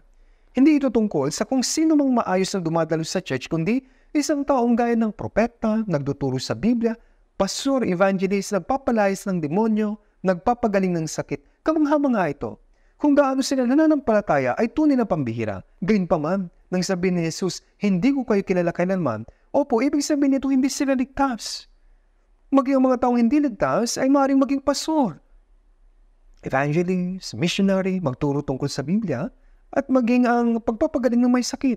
Hindi ito tungkol sa kung sino mang maayos na dumadalo sa church, kundi isang taong gaya ng propeta, nagduturo sa Biblia, pastor, evangelist, nagpapalayas ng demonyo, nagpapagaling ng sakit. Kamangha-mangha ito. Kung gaano sila nananampalataya ay tunay na pambihira. Gayun pa man, nang sabihin ni Jesus, hindi ko kayo kilala kailanman, opo, ibig sabihin nito hindi sila ligtas. Maging mga taong hindi ligtas ay maaaring maging pastor, evangelist, missionary, magturo tungkol sa Biblia, at maging ang pagpapagaling ng may sakit.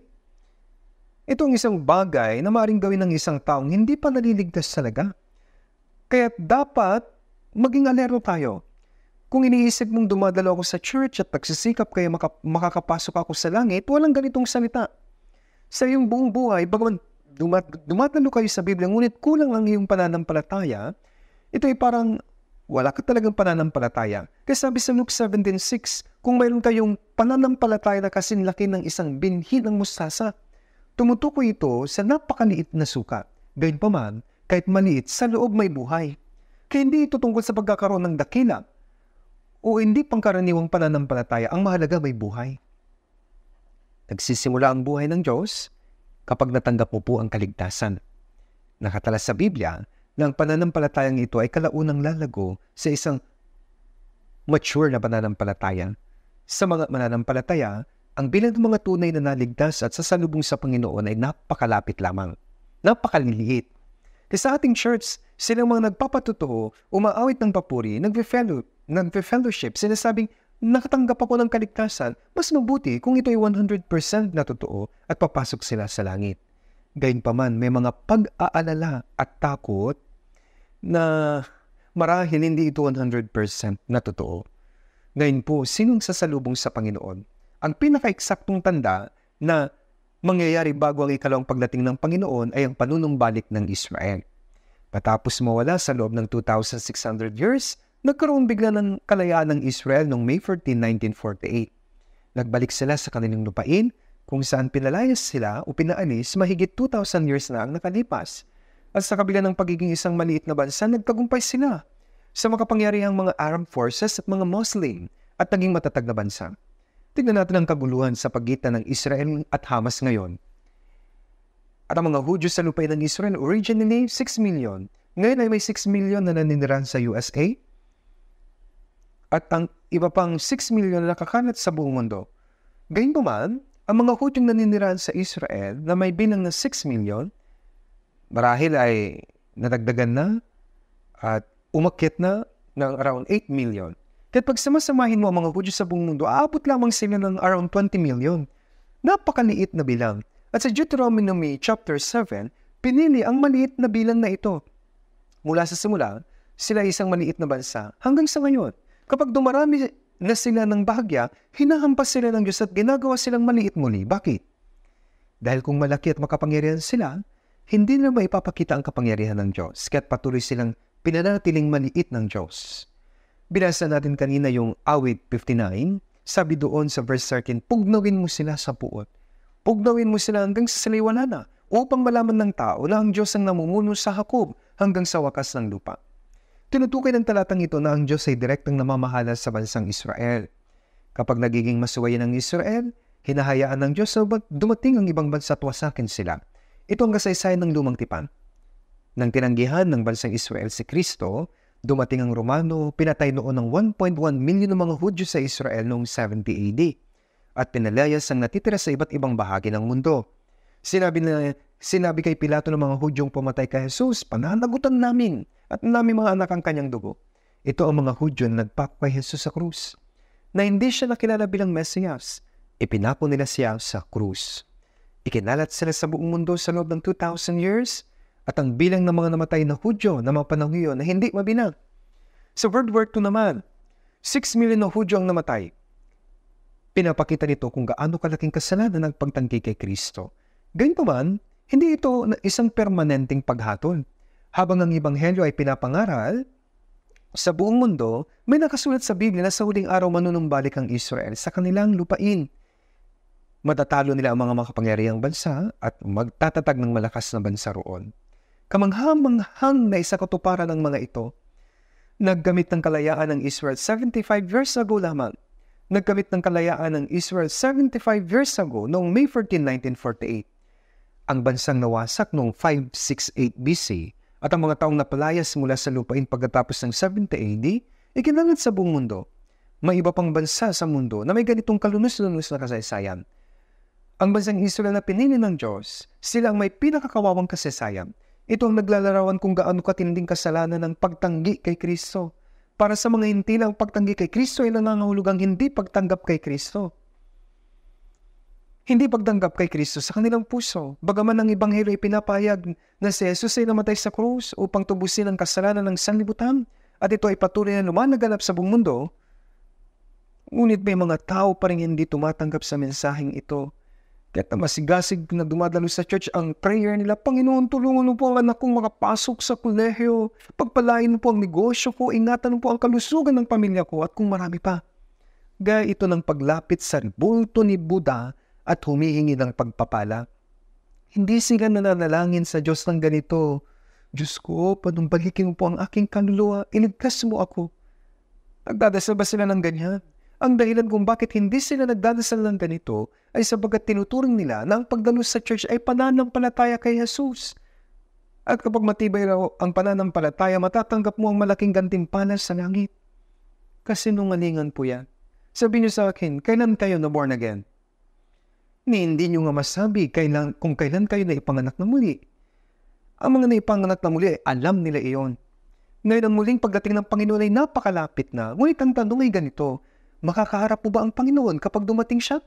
Ito ang isang bagay na maaaring gawin ng isang taong hindi pa naliligtas talaga. Kaya dapat maging alerto tayo. Kung iniisip mong dumadalo ako sa church at nagsisikap kaya maka- makakapasok ako sa langit, walang ganitong salita. Sa iyong buong buhay, bagaman dumat- dumadalo kayo sa Biblia, ngunit kulang ang iyong pananampalataya, ito ay parang wala ka talagang pananampalataya. Kasi sabi sa Luke 17.6, kung mayroon kayong pananampalataya na kasinlaki ng isang binhi ng mustasa, tumutukoy ito sa napakaliit na sukat. Gayunpaman, kahit maliit, sa loob may buhay. Kaya hindi ito tungkol sa pagkakaroon ng dakila o hindi pangkaraniwang pananampalataya. Ang mahalaga may buhay. Nagsisimula ang buhay ng Diyos kapag natanggap mo po ang kaligtasan. Nakatala sa Biblia na ang pananampalatayang ito ay kalaunang lalago sa isang mature na pananampalataya sa mga mananampalataya, ang bilang ng mga tunay na naligtas at sasalubong sa Panginoon ay napakalapit lamang. Napakaliliit. Kasi sa ating church, silang mga nagpapatotoo, umaawit ng papuri, nagpe-fellow, nagpe-fellowship, sinasabing, nakatanggap ako ng kaligtasan, mas mabuti kung ito ay 100% na totoo at papasok sila sa langit. Gayunpaman, may mga pag-aalala at takot na marahil hindi ito 100% na totoo. Ngayon po, sinong sasalubong sa Panginoon? Ang pinaka-eksaktong tanda na mangyayari bago ang ikalawang pagdating ng Panginoon ay ang panunumbalik ng Israel. Patapos mawala sa loob ng 2,600 years, nagkaroon bigla ng kalayaan ng Israel noong May 14, 1948. Nagbalik sila sa kanilang lupain kung saan pinalayas sila o pinaalis mahigit 2,000 years na ang nakalipas. At sa kabila ng pagiging isang maliit na bansa, nagtagumpay sila sa ang mga armed forces at mga Muslim at naging matatag na bansa. Tignan natin ang kaguluhan sa pagitan ng Israel at Hamas ngayon. At ang mga Hudyo sa lupain ng Israel originally 6 million. Ngayon ay may 6 million na naninirahan sa USA at ang iba pang 6 million na nakakalat sa buong mundo. Gayunpaman, ang mga Hudyong naninirahan sa Israel na may bilang na 6 million marahil ay nadagdagan na at umakit na ng around 8 million. Kaya pag samasamahin mo ang mga Hudyo sa buong mundo, aabot lamang sila ng around 20 million. Napakaliit na bilang. At sa Deuteronomy chapter 7, pinili ang maliit na bilang na ito. Mula sa simula, sila isang maliit na bansa hanggang sa ngayon. Kapag dumarami na sila ng bahagya, hinahampas sila ng Diyos at ginagawa silang maliit muli. Bakit? Dahil kung malaki at makapangyarihan sila, hindi na maipapakita ang kapangyarihan ng Diyos. Kaya't patuloy silang pinanatiling maliit ng Diyos. Binasa natin kanina yung awit 59, sabi doon sa verse 13, pugnawin mo sila sa puot. Pugnawin mo sila hanggang sa saliwala na upang malaman ng tao na ang Diyos ang namumuno sa Hakob hanggang sa wakas ng lupa. Tinutukoy ng talatang ito na ang Diyos ay direktang namamahala sa bansang Israel. Kapag nagiging masuway ng Israel, hinahayaan ng Diyos na dumating ang ibang bansa at wasakin sila. Ito ang kasaysayan ng lumang tipan. Nang tinanggihan ng bansang Israel si Kristo, dumating ang Romano, pinatay noon ng 1.1 milyon ng mga Hudyo sa Israel noong 70 AD at pinalayas ang natitira sa iba't ibang bahagi ng mundo. Sinabi, na, sinabi kay Pilato ng mga Hudyong pumatay kay Jesus, pananagutan namin at namin mga anak ang kanyang dugo. Ito ang mga Hudyo na nagpako kay Jesus sa krus na hindi siya nakilala bilang Mesiyas. Ipinako nila siya sa krus. Ikinalat sila sa buong mundo sa loob ng 2,000 years at ang bilang ng mga namatay na Hudyo na mga panahon yun na hindi mabinag. Sa World War II naman, 6 million na Hudyo ang namatay. Pinapakita nito kung gaano kalaking kasalanan ang pagtangki kay Kristo. Gayunpaman, hindi ito isang permanenteng paghatol. Habang ang Ebanghelyo ay pinapangaral, sa buong mundo, may nakasulat sa Biblia na sa huling araw manunumbalik ang Israel sa kanilang lupain. Matatalo nila ang mga makapangyarihang bansa at magtatatag ng malakas na bansa roon kamanghamanghang na isa katuparan ng mga ito. Naggamit ng kalayaan ng Israel 75 years ago lamang. Naggamit ng kalayaan ng Israel 75 years ago noong May 14, 1948. Ang bansang nawasak noong 568 BC at ang mga taong napalayas mula sa lupain pagkatapos ng 70 AD ay kinangat sa buong mundo. May iba pang bansa sa mundo na may ganitong kalunos-lunos na kasaysayan. Ang bansang Israel na pinili ng Diyos, sila ang may pinakakawawang kasaysayan ito ang naglalarawan kung gaano katinding kasalanan ng pagtanggi kay Kristo. Para sa mga hindi lang pagtanggi kay Kristo ay nangangahulugang hindi pagtanggap kay Kristo. Hindi pagtanggap kay Kristo sa kanilang puso. Bagaman ang Ebanghelyo ay pinapayag na si Jesus ay namatay sa krus upang tubusin ang kasalanan ng sanlibutan at ito ay patuloy na lumanaganap sa buong mundo, ngunit may mga tao pa rin hindi tumatanggap sa mensaheng ito Kaya't masigasig na dumadalo sa church ang prayer nila, Panginoon, tulungan mo po ang anak kong makapasok sa kolehiyo. Pagpalain mo po ang negosyo ko, ingatan mo po ang kalusugan ng pamilya ko at kung marami pa. Gaya ito ng paglapit sa ribulto ni Buddha at humihingi ng pagpapala. Hindi sila nananalangin sa Diyos ng ganito, Diyos ko, panumbalikin mo po ang aking kaluluwa, iligtas mo ako. Nagdadasal ba sila ng ganyan? Ang dahilan kung bakit hindi sila nagdadasal ng ganito ay sabagat tinuturing nila na ang pagdalo sa church ay pananampalataya kay Jesus. At kapag matibay raw ang pananampalataya, matatanggap mo ang malaking gantimpala sa langit. Kasi Kasinungalingan po yan. Sabi niyo sa akin, kailan kayo na born again? Ni hindi niyo nga masabi kailan, kung kailan kayo na ipanganak na muli. Ang mga naipanganak na muli, alam nila iyon. Ngayon ang muling pagdating ng Panginoon ay napakalapit na. Ngunit ang tanong ay ganito, makakaharap po ba ang Panginoon kapag dumating siya?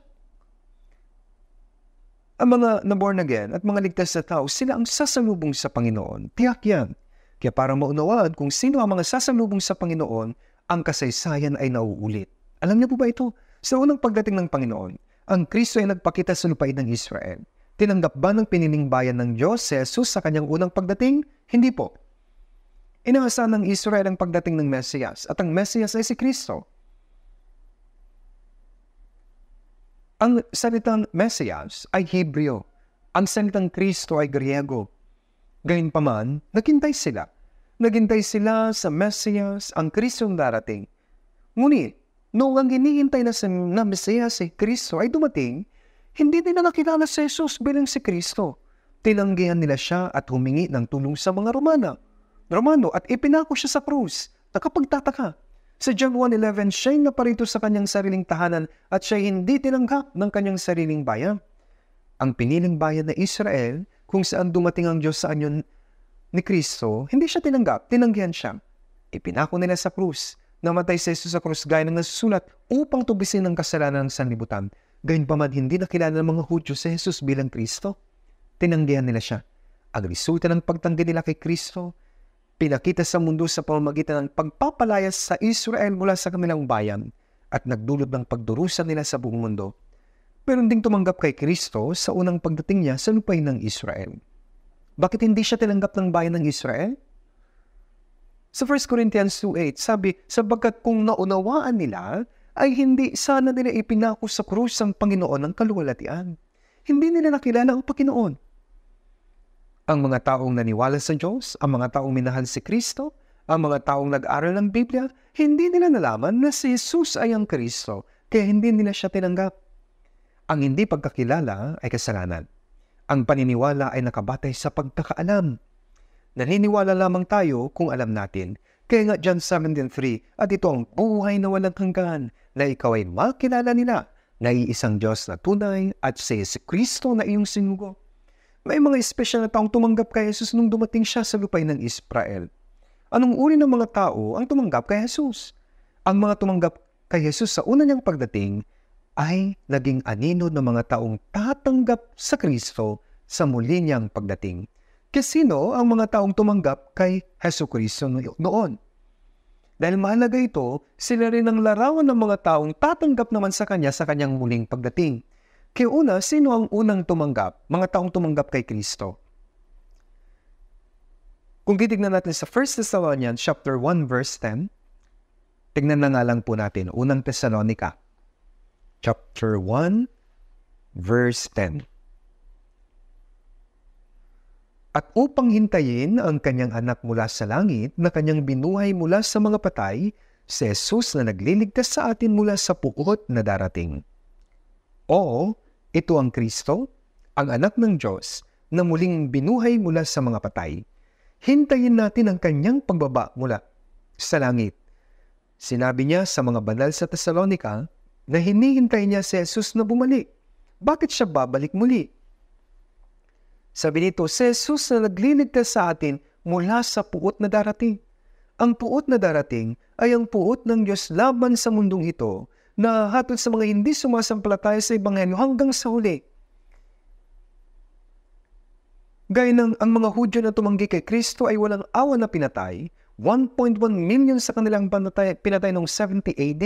Ang mga naborn again at mga ligtas sa tao, sila ang sasalubong sa Panginoon. Tiyak yan. Kaya para maunawaan kung sino ang mga sasalubong sa Panginoon, ang kasaysayan ay nauulit. Alam niyo po ba ito? Sa unang pagdating ng Panginoon, ang Kristo ay nagpakita sa lupain ng Israel. Tinanggap ba ng pinining bayan ng Diyos si Jesus sa kanyang unang pagdating? Hindi po. Inaasahan ng Israel ang pagdating ng Mesiyas at ang Mesiyas ay si Kristo. Ang salitang Mesias ay Hebreo. Ang salitang Kristo ay Griego. Gayunpaman, naghintay sila. Naghintay sila sa Mesias, ang Kristong darating. Ngunit, noong ang hinihintay na, sa, na Mesias si Kristo ay dumating, hindi nila nakilala si Jesus bilang si Kristo. Tinanggihan nila siya at humingi ng tulong sa mga Romana. Romano at ipinako siya sa krus. Nakapagtataka, sa Job 1.11, siya'y naparito sa kanyang sariling tahanan at siya'y hindi tinanggap ng kanyang sariling bayan. Ang piniling bayan na Israel, kung saan dumating ang Diyos sa anyo ni Kristo, hindi siya tinanggap, tinanggihan siya. Ipinako nila sa krus, namatay si Jesus sa krus gaya ng nasusulat upang tubisin ang kasalanan ng sanlibutan. Gayunpaman hindi nakilala ng mga Hudyo si Jesus bilang Kristo. Tinanggihan nila siya. Ang resulta ng pagtanggi nila kay Kristo pinakita sa mundo sa pamamagitan ng pagpapalayas sa Israel mula sa kanilang bayan at nagdulot ng pagdurusa nila sa buong mundo. Pero hindi tumanggap kay Kristo sa unang pagdating niya sa lupain ng Israel. Bakit hindi siya tinanggap ng bayan ng Israel? Sa 1 Corinthians 2.8, sabi, sabagkat kung naunawaan nila, ay hindi sana nila ipinako sa krus ang Panginoon ng kaluwalatian. Hindi nila nakilala ang Panginoon ang mga taong naniwala sa Diyos, ang mga taong minahal si Kristo, ang mga taong nag-aral ng Biblia, hindi nila nalaman na si Jesus ay ang Kristo, kaya hindi nila siya tinanggap. Ang hindi pagkakilala ay kasalanan. Ang paniniwala ay nakabatay sa pagkakaalam. Naniniwala lamang tayo kung alam natin. Kaya nga John 17.3, at ito ang buhay na walang hanggan, na ikaw ay makilala nila, na iisang Diyos na tunay at si Kristo na iyong sinugo may mga espesyal na taong tumanggap kay Jesus nung dumating siya sa lupain ng Israel. Anong uri ng mga tao ang tumanggap kay Jesus? Ang mga tumanggap kay Jesus sa una niyang pagdating ay naging anino ng mga taong tatanggap sa Kristo sa muli niyang pagdating. Kasino ang mga taong tumanggap kay Heso Kristo noon? Dahil mahalaga ito, sila rin ang larawan ng mga taong tatanggap naman sa Kanya sa Kanyang muling pagdating. Kaya una, sino ang unang tumanggap? Mga taong tumanggap kay Kristo. Kung titignan natin sa 1 Thessalonians chapter 1 verse 10, tignan na nga lang po natin, unang Thessalonica chapter 1 verse 10. At upang hintayin ang kanyang anak mula sa langit na kanyang binuhay mula sa mga patay, si Jesus na nagliligtas sa atin mula sa puot na darating. O, ito ang Kristo, ang anak ng Diyos, na muling binuhay mula sa mga patay. Hintayin natin ang kanyang pagbaba mula sa langit. Sinabi niya sa mga banal sa Tesalonika na hinihintay niya si Jesus na bumalik. Bakit siya babalik muli? Sabi nito, si Jesus na nagliligtas sa atin mula sa puot na darating. Ang puot na darating ay ang puot ng Diyos laban sa mundong ito na hatol sa mga hindi sumasampalataya sa Ebanghelyo hanggang sa huli. Gaya ng ang mga Hudyo na tumanggi kay Kristo ay walang awa na pinatay, 1.1 million sa kanilang panatay, pinatay noong 70 AD,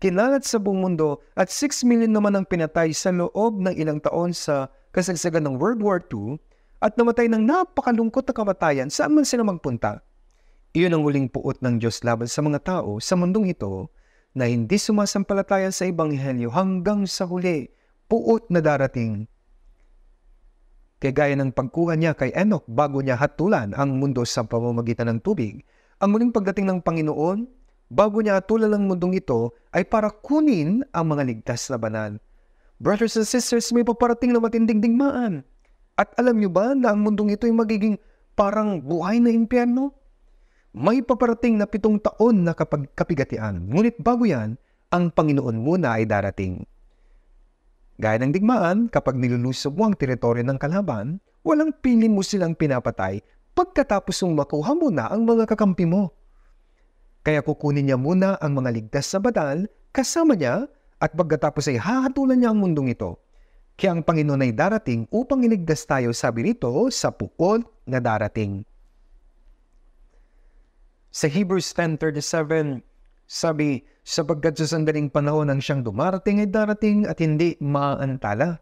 kinalat sa buong mundo at 6 million naman ang pinatay sa loob ng ilang taon sa kasagsagan ng World War II at namatay ng napakalungkot na kamatayan saan man sila magpunta. Iyon ang huling puot ng Diyos laban sa mga tao sa mundong ito na hindi sumasampalataya sa Ebanghelyo hanggang sa huli, puot na darating. gaya ng pagkuha niya kay Enoch bago niya hatulan ang mundo sa pamamagitan ng tubig, ang muling pagdating ng Panginoon, bago niya hatulan ang mundong ito, ay para kunin ang mga ligtas na banal. Brothers and sisters, may paparating na matinding digmaan. At alam niyo ba na ang mundong ito ay magiging parang buhay na impyerno? may paparating na pitong taon na kapag kapigatian. Ngunit bago yan, ang Panginoon muna ay darating. Gaya ng digmaan, kapag nilulusob mo ang teritoryo ng kalaban, walang pili mo silang pinapatay pagkatapos mong makuha mo na ang mga kakampi mo. Kaya kukunin niya muna ang mga ligtas sa batal kasama niya at pagkatapos ay hahatulan niya ang mundong ito. Kaya ang Panginoon ay darating upang iligtas tayo, sabi rito, sa pukol na darating. Sa Hebrews 10.37, sabi, sapagkat sa sandaling panahon ang siyang dumarating ay darating at hindi maantala.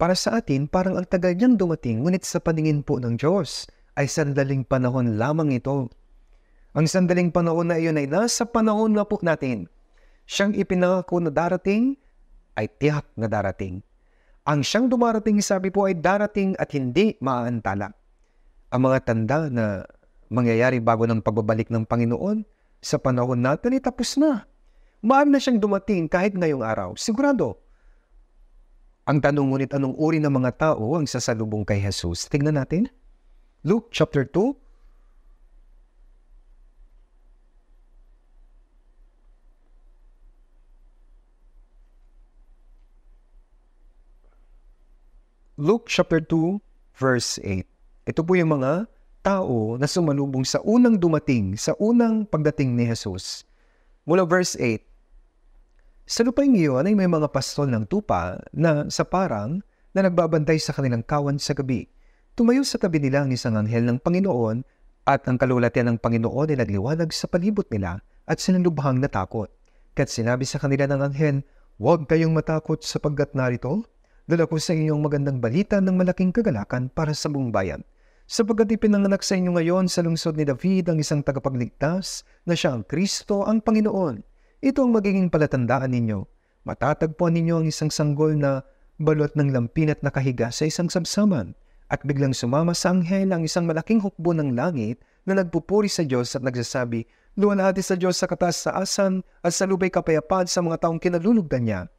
Para sa atin, parang ang tagal niyang dumating, ngunit sa paningin po ng Diyos ay sandaling panahon lamang ito. Ang sandaling panahon na iyon ay nasa panahon na po natin. Siyang ipinangako na darating ay tiyak na darating. Ang siyang dumarating, sabi po, ay darating at hindi maantala. Ang mga tanda na mangyayari bago ng pagbabalik ng Panginoon, sa panahon natin ay tapos na. Maam na siyang dumating kahit ngayong araw, sigurado. Ang tanong ngunit anong uri ng mga tao ang sasalubong kay Jesus? Tingnan natin. Luke chapter 2, Luke chapter 2 verse 8. Ito po yung mga tao na sumalubong sa unang dumating, sa unang pagdating ni Jesus. Mula verse 8, Sa lupain iyon ay may mga pastol ng tupa na sa parang na nagbabantay sa kanilang kawan sa gabi. Tumayo sa tabi nila ang isang anghel ng Panginoon at ang kalulatian ng Panginoon ay nagliwanag sa palibot nila at sinalubhang natakot. Kat sinabi sa kanila ng anghel, Huwag kayong matakot sapagkat narito, dala ko sa inyong magandang balita ng malaking kagalakan para sa buong bayan sapagkat ipinanganak sa inyo ngayon sa lungsod ni David ang isang tagapagligtas na siya ang Kristo ang Panginoon. Ito ang magiging palatandaan ninyo. Matatagpuan ninyo ang isang sanggol na balot ng lampin at nakahiga sa isang sabsaman. At biglang sumama sa anghel ang isang malaking hukbo ng langit na nagpupuri sa Diyos at nagsasabi, Luwalhati sa Diyos sa katas sa asan at sa lubay kapayapad sa mga taong kinalulugdan niya.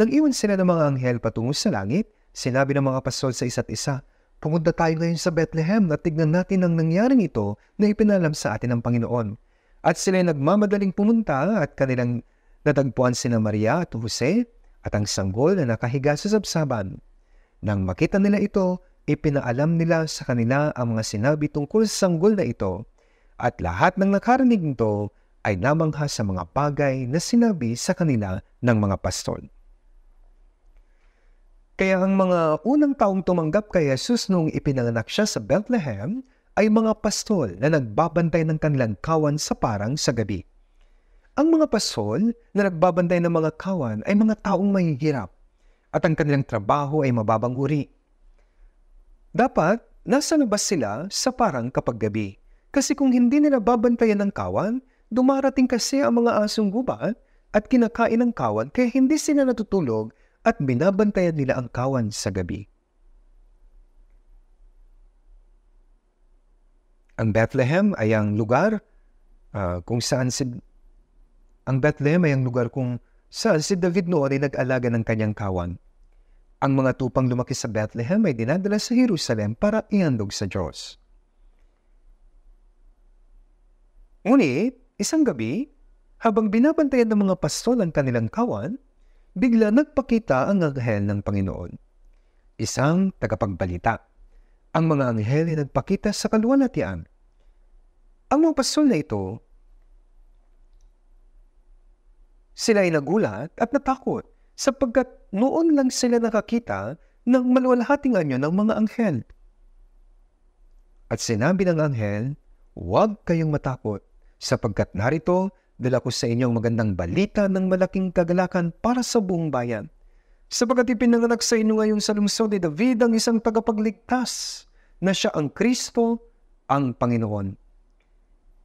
Nag-iwan sila ng mga anghel patungo sa langit, sinabi ng mga pasol sa isa't isa, Pumunta tayo ngayon sa Bethlehem at tignan natin ang nangyaring ito na ipinalam sa atin ng Panginoon. At sila ay nagmamadaling pumunta at kanilang natagpuan sina Maria at Jose at ang sanggol na nakahiga sa sabsaban. Nang makita nila ito, ipinaalam nila sa kanila ang mga sinabi tungkol sa sanggol na ito at lahat ng nakarinig nito ay namangha sa mga bagay na sinabi sa kanila ng mga pastol. Kaya ang mga unang taong tumanggap kay Jesus noong ipinanganak siya sa Bethlehem ay mga pastol na nagbabantay ng kanilang kawan sa parang sa gabi. Ang mga pastol na nagbabantay ng mga kawan ay mga taong mahihirap at ang kanilang trabaho ay mababang uri. Dapat nasa labas sila sa parang kapag gabi kasi kung hindi nila babantayan ng kawan, dumarating kasi ang mga asong gubat at kinakain ng kawan kaya hindi sila natutulog at binabantayan nila ang kawan sa gabi. Ang Bethlehem ay ang lugar uh, kung saan si ang Bethlehem ay ang lugar kung saan si David noon ay nag-alaga ng kanyang kawan. Ang mga tupang lumaki sa Bethlehem ay dinadala sa Jerusalem para iandog sa Diyos. Ngunit, isang gabi, habang binabantayan ng mga pastol ang kanilang kawan, bigla nagpakita ang anghel ng Panginoon. Isang tagapagbalita. Ang mga anghel ay nagpakita sa kalwalatian. Ang mga pastol na ito, sila ay nagulat at natakot sapagkat noon lang sila nakakita ng maluwalhating anyo ng mga anghel. At sinabi ng anghel, huwag kayong matakot sapagkat narito Dala ko sa inyo ang magandang balita ng malaking kagalakan para sa buong bayan. Sapagat ipinanganak sa inyo ngayon sa lungsod ni David ang isang tagapagligtas na siya ang Kristo, ang Panginoon.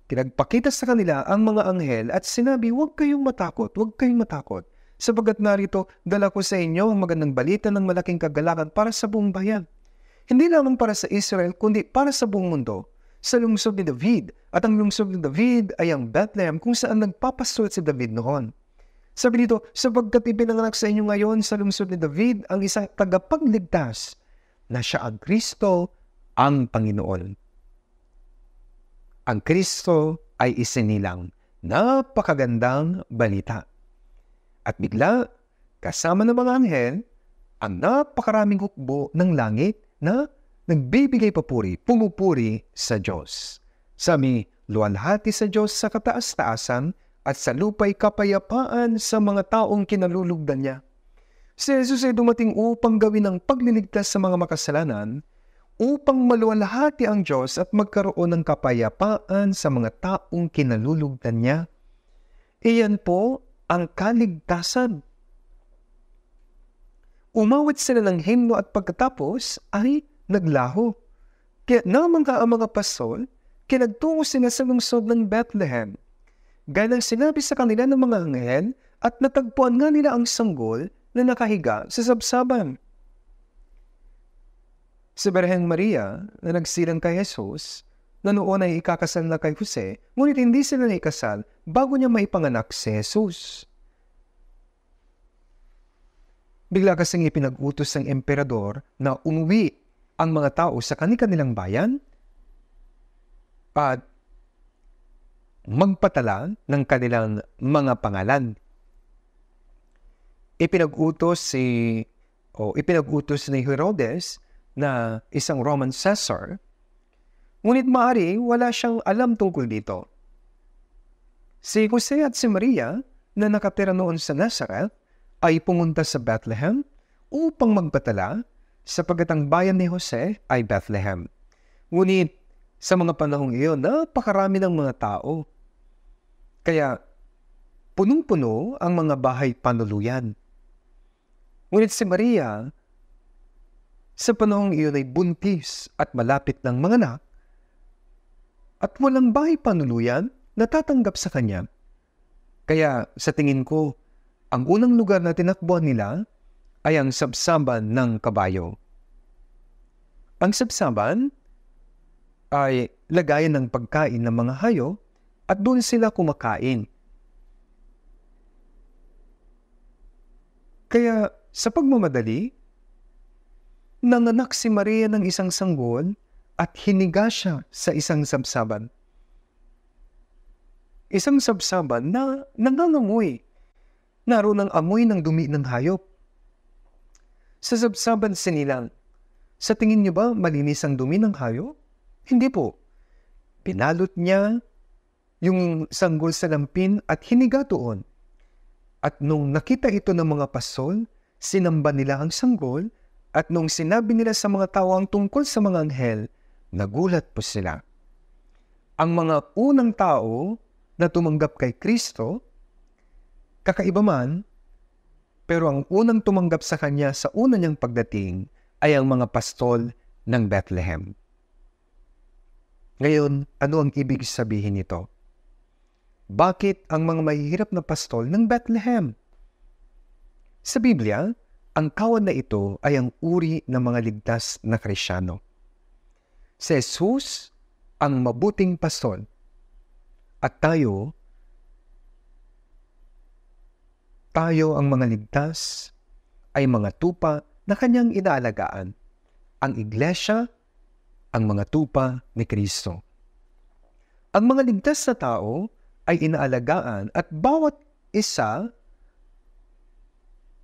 Kinagpakita sa kanila ang mga anghel at sinabi, huwag kayong matakot, huwag kayong matakot. Sapagat narito, dala ko sa inyo ang magandang balita ng malaking kagalakan para sa buong bayan. Hindi lamang para sa Israel, kundi para sa buong mundo sa lungsod ni David. At ang lungsod ni David ay ang Bethlehem kung saan nagpapasulat si David noon. Sabi dito, sapagkat ipinanganak sa inyo ngayon sa lungsod ni David ang isang tagapagligtas na siya ang Kristo, ang Panginoon. Ang Kristo ay isinilang napakagandang balita. At bigla, kasama ng mga anghel, ang napakaraming hukbo ng langit na nagbibigay papuri, pumupuri sa Diyos. Sabi, luwalhati sa Diyos sa kataas-taasan at sa lupay kapayapaan sa mga taong kinalulugdan niya. Si Jesus ay dumating upang gawin ang pagliligtas sa mga makasalanan upang maluwalhati ang Diyos at magkaroon ng kapayapaan sa mga taong kinalulugdan niya. Iyan po ang kaligtasan. Umawit sila ng himno at pagkatapos ay naglaho. Kaya namangga ang mga pasol, kinagtungo sila sa lungsod ng Bethlehem. Ganang sinabi sa kanila ng mga anghel at natagpuan nga nila ang sanggol na nakahiga sa sabsaban. Si Berheng Maria na nagsilang kay Jesus na noon ay ikakasal na kay Jose, ngunit hindi sila naikasal bago niya maipanganak si Jesus. Bigla kasing ipinag-utos ng emperador na umuwi ang mga tao sa kanilang bayan at magpatala ng kanilang mga pangalan. Ipinag-utos si o ipinag-utos ni Herodes na isang Roman Caesar, ngunit maari wala siyang alam tungkol dito. Si Jose at si Maria na nakatira noon sa Nazareth ay pumunta sa Bethlehem upang magpatala sapagat ang bayan ni Jose ay Bethlehem. Ngunit sa mga panahong iyon, napakarami ng mga tao. Kaya punong-puno ang mga bahay panuluyan. Ngunit si Maria, sa panahong iyon ay buntis at malapit ng mga anak at walang bahay panuluyan na tatanggap sa kanya. Kaya sa tingin ko, ang unang lugar na tinakbuhan nila ay ang sabsaban ng kabayo. Ang sabsaban ay lagayan ng pagkain ng mga hayo at doon sila kumakain. Kaya sa pagmamadali, nanganak si Maria ng isang sanggol at hiniga siya sa isang sabsaban. Isang sabsaban na nangangamoy. Naroon ang amoy ng dumi ng hayop. Sasabsaban sinilang. Sa tingin niyo ba malinis ang dumi ng hayo? Hindi po. Pinalot niya yung sanggol sa lampin at hiniga doon. At nung nakita ito ng mga pasol, sinamba nila ang sanggol at nung sinabi nila sa mga tao ang tungkol sa mga anghel, nagulat po sila. Ang mga unang tao na tumanggap kay Kristo, kakaiba man, pero ang unang tumanggap sa kanya sa una niyang pagdating ay ang mga pastol ng Bethlehem. Ngayon, ano ang ibig sabihin nito? Bakit ang mga mahihirap na pastol ng Bethlehem? Sa Biblia, ang kawan na ito ay ang uri ng mga ligtas na krisyano. Si Jesus ang mabuting pastol at tayo tayo ang mga ligtas ay mga tupa na kanyang inaalagaan, ang iglesia, ang mga tupa ni Kristo. Ang mga ligtas na tao ay inaalagaan at bawat isa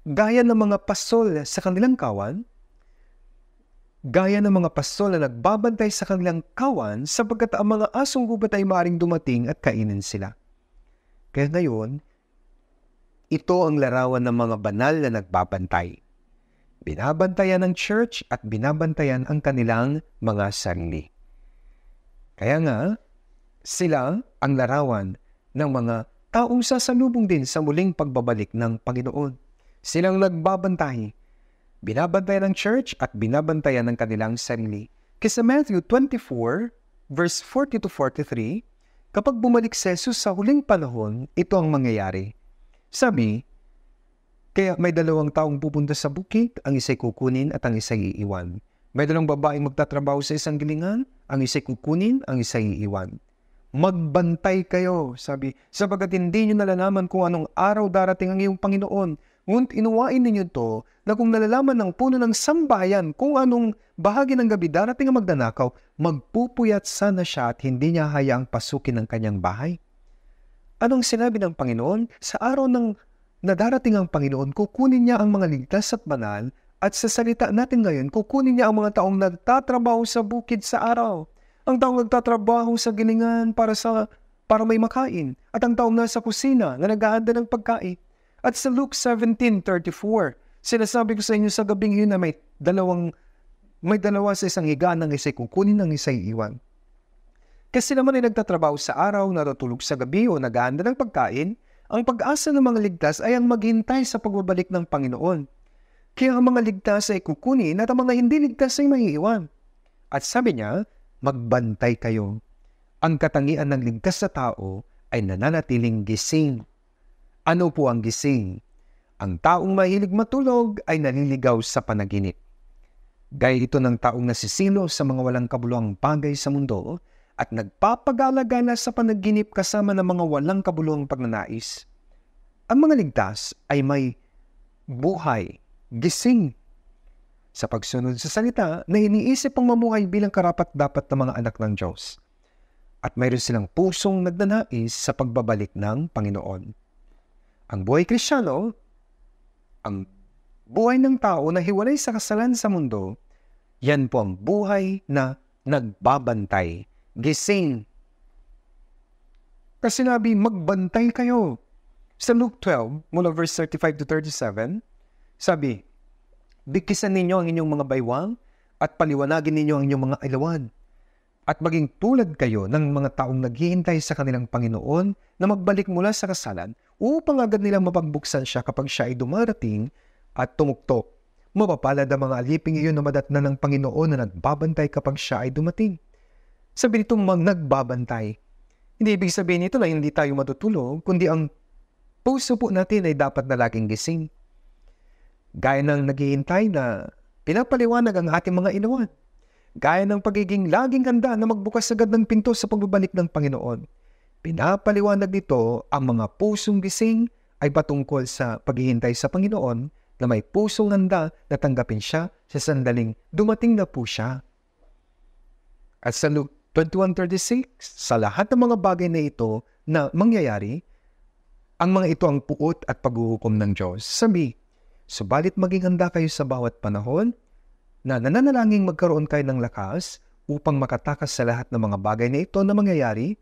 gaya ng mga pastol sa kanilang kawan, gaya ng mga pastol na nagbabantay sa kanilang kawan sapagkat ang mga asong gubat ay maaaring dumating at kainin sila. Kaya ngayon, ito ang larawan ng mga banal na nagbabantay. Binabantayan ng church at binabantayan ang kanilang mga sarili. Kaya nga, sila ang larawan ng mga taong sasalubong din sa muling pagbabalik ng Panginoon. Silang nagbabantay. Binabantayan ng church at binabantayan ng kanilang sarili. Kasi Matthew 24, verse 40 to 43, kapag bumalik si Jesus sa huling panahon, ito ang mangyayari. Sabi, kaya may dalawang taong pupunta sa bukid, ang isa'y kukunin at ang isa'y iiwan. May dalawang babaeng magtatrabaho sa isang gilingan, ang isa'y kukunin, ang isa'y iiwan. Magbantay kayo, sabi, sabagat hindi nyo nalalaman kung anong araw darating ang iyong Panginoon. Ngunit inuwain ninyo to na kung nalalaman ng puno ng sambayan kung anong bahagi ng gabi darating ang magdanakaw, magpupuyat sana siya at hindi niya hayaang pasukin ang kanyang bahay. Anong sinabi ng Panginoon? Sa araw ng nadarating ang Panginoon, kukunin niya ang mga ligtas at banal at sa salita natin ngayon, kukunin niya ang mga taong nagtatrabaho sa bukid sa araw. Ang taong nagtatrabaho sa gilingan para sa para may makain at ang taong nasa kusina na nag-aanda ng pagkain. At sa Luke 17:34, sinasabi ko sa inyo sa gabing yun na may dalawang may dalawa sa isang higaan ng isa'y kukunin ng isa'y iwan. Kasi naman ay nagtatrabaho sa araw, natutulog sa gabi o naghahanda ng pagkain, ang pag-asa ng mga ligtas ay ang maghintay sa pagbabalik ng Panginoon. Kaya ang mga ligtas ay kukunin at ang mga hindi ligtas ay maiiwan. At sabi niya, magbantay kayo. Ang katangian ng ligtas sa tao ay nananatiling gising. Ano po ang gising? Ang taong mahilig matulog ay naliligaw sa panaginip. Gaya ito ng taong nasisilo sa mga walang kabuluang bagay sa mundo at nagpapagalaga na sa panaginip kasama ng mga walang kabuluhang pagnanais. Ang mga ligtas ay may buhay, gising. Sa pagsunod sa salita na iniisip pang mamuhay bilang karapat-dapat na mga anak ng Diyos. At mayroon silang pusong nagnanais sa pagbabalik ng Panginoon. Ang buhay krisyano, ang buhay ng tao na hiwalay sa kasalan sa mundo, yan po ang buhay na nagbabantay gising. Kasi sinabi, magbantay kayo. Sa Luke 12, mula verse 35 to 37, sabi, Bikisan ninyo ang inyong mga baywang at paliwanagin ninyo ang inyong mga ilawan at maging tulad kayo ng mga taong naghihintay sa kanilang Panginoon na magbalik mula sa kasalan upang agad nilang mapagbuksan siya kapag siya ay dumarating at tumuktok. Mapapalad ang mga aliping iyon na madatna ng Panginoon na nagbabantay kapag siya ay dumating sa binitong mag nagbabantay. Hindi ibig sabihin nito na hindi tayo matutulog, kundi ang puso po natin ay dapat na laging gising. Gaya ng naghihintay na pinapaliwanag ang ating mga inuwan. Gaya ng pagiging laging handa na magbukas agad ng pinto sa pagbabalik ng Panginoon. Pinapaliwanag nito ang mga pusong gising ay patungkol sa paghihintay sa Panginoon na may pusong handa na tanggapin siya sa sandaling dumating na po siya. At sa Luke 2136. Sa lahat ng mga bagay na ito na mangyayari, ang mga ito ang puot at paghuhukom ng Diyos. Sabi, subalit maging handa kayo sa bawat panahon na nananalangin magkaroon kayo ng lakas upang makatakas sa lahat ng mga bagay na ito na mangyayari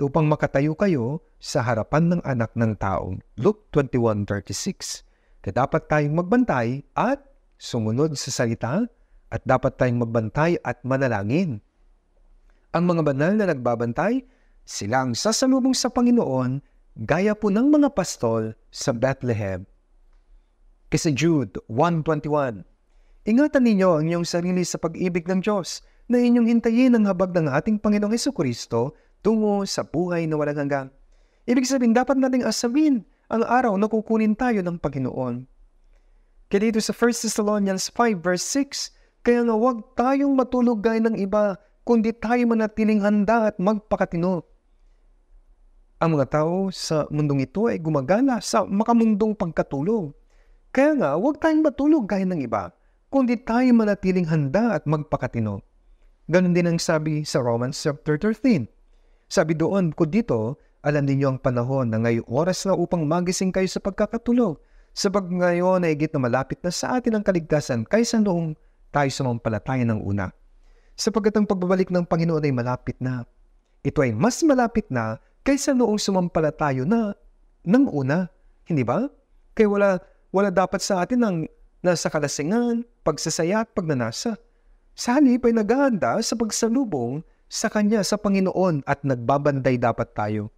upang makatayo kayo sa harapan ng anak ng tao. Luke 21.36 Kaya dapat tayong magbantay at sumunod sa salita at dapat tayong magbantay at manalangin ang mga banal na nagbabantay, sila ang sasalubong sa Panginoon gaya po ng mga pastol sa Bethlehem. Kasi Jude 1.21 Ingatan ninyo ang inyong sarili sa pag-ibig ng Diyos na inyong hintayin ang habag ng ating Panginoong Heso Kristo tungo sa buhay na walang hanggan. Ibig sabihin, dapat nating asawin ang araw na kukunin tayo ng Panginoon. Kaya dito sa 1 Thessalonians 5 verse 6, kaya nga huwag tayong matulog gaya ng iba kundi tayo manatiling handa at magpakatino. Ang mga tao sa mundong ito ay gumagala sa makamundong pagkatulog. Kaya nga, huwag tayong matulog gaya ng iba, kundi tayo manatiling handa at magpakatino. Ganon din ang sabi sa Romans chapter 13. Sabi doon ko dito, alam ninyo ang panahon na ngayong oras na upang magising kayo sa pagkakatulog, sabag ngayon ay higit na malapit na sa atin ang kaligtasan kaysa noong tayo sa sumampalataya ng una sapagkat ang pagbabalik ng Panginoon ay malapit na. Ito ay mas malapit na kaysa noong sumampalataya na ng una, hindi ba? Kaya wala, wala dapat sa atin ang nasa kalasingan, pagsasaya at pagnanasa. Sa halip ay naghahanda sa pagsalubong sa Kanya sa Panginoon at nagbabantay dapat tayo.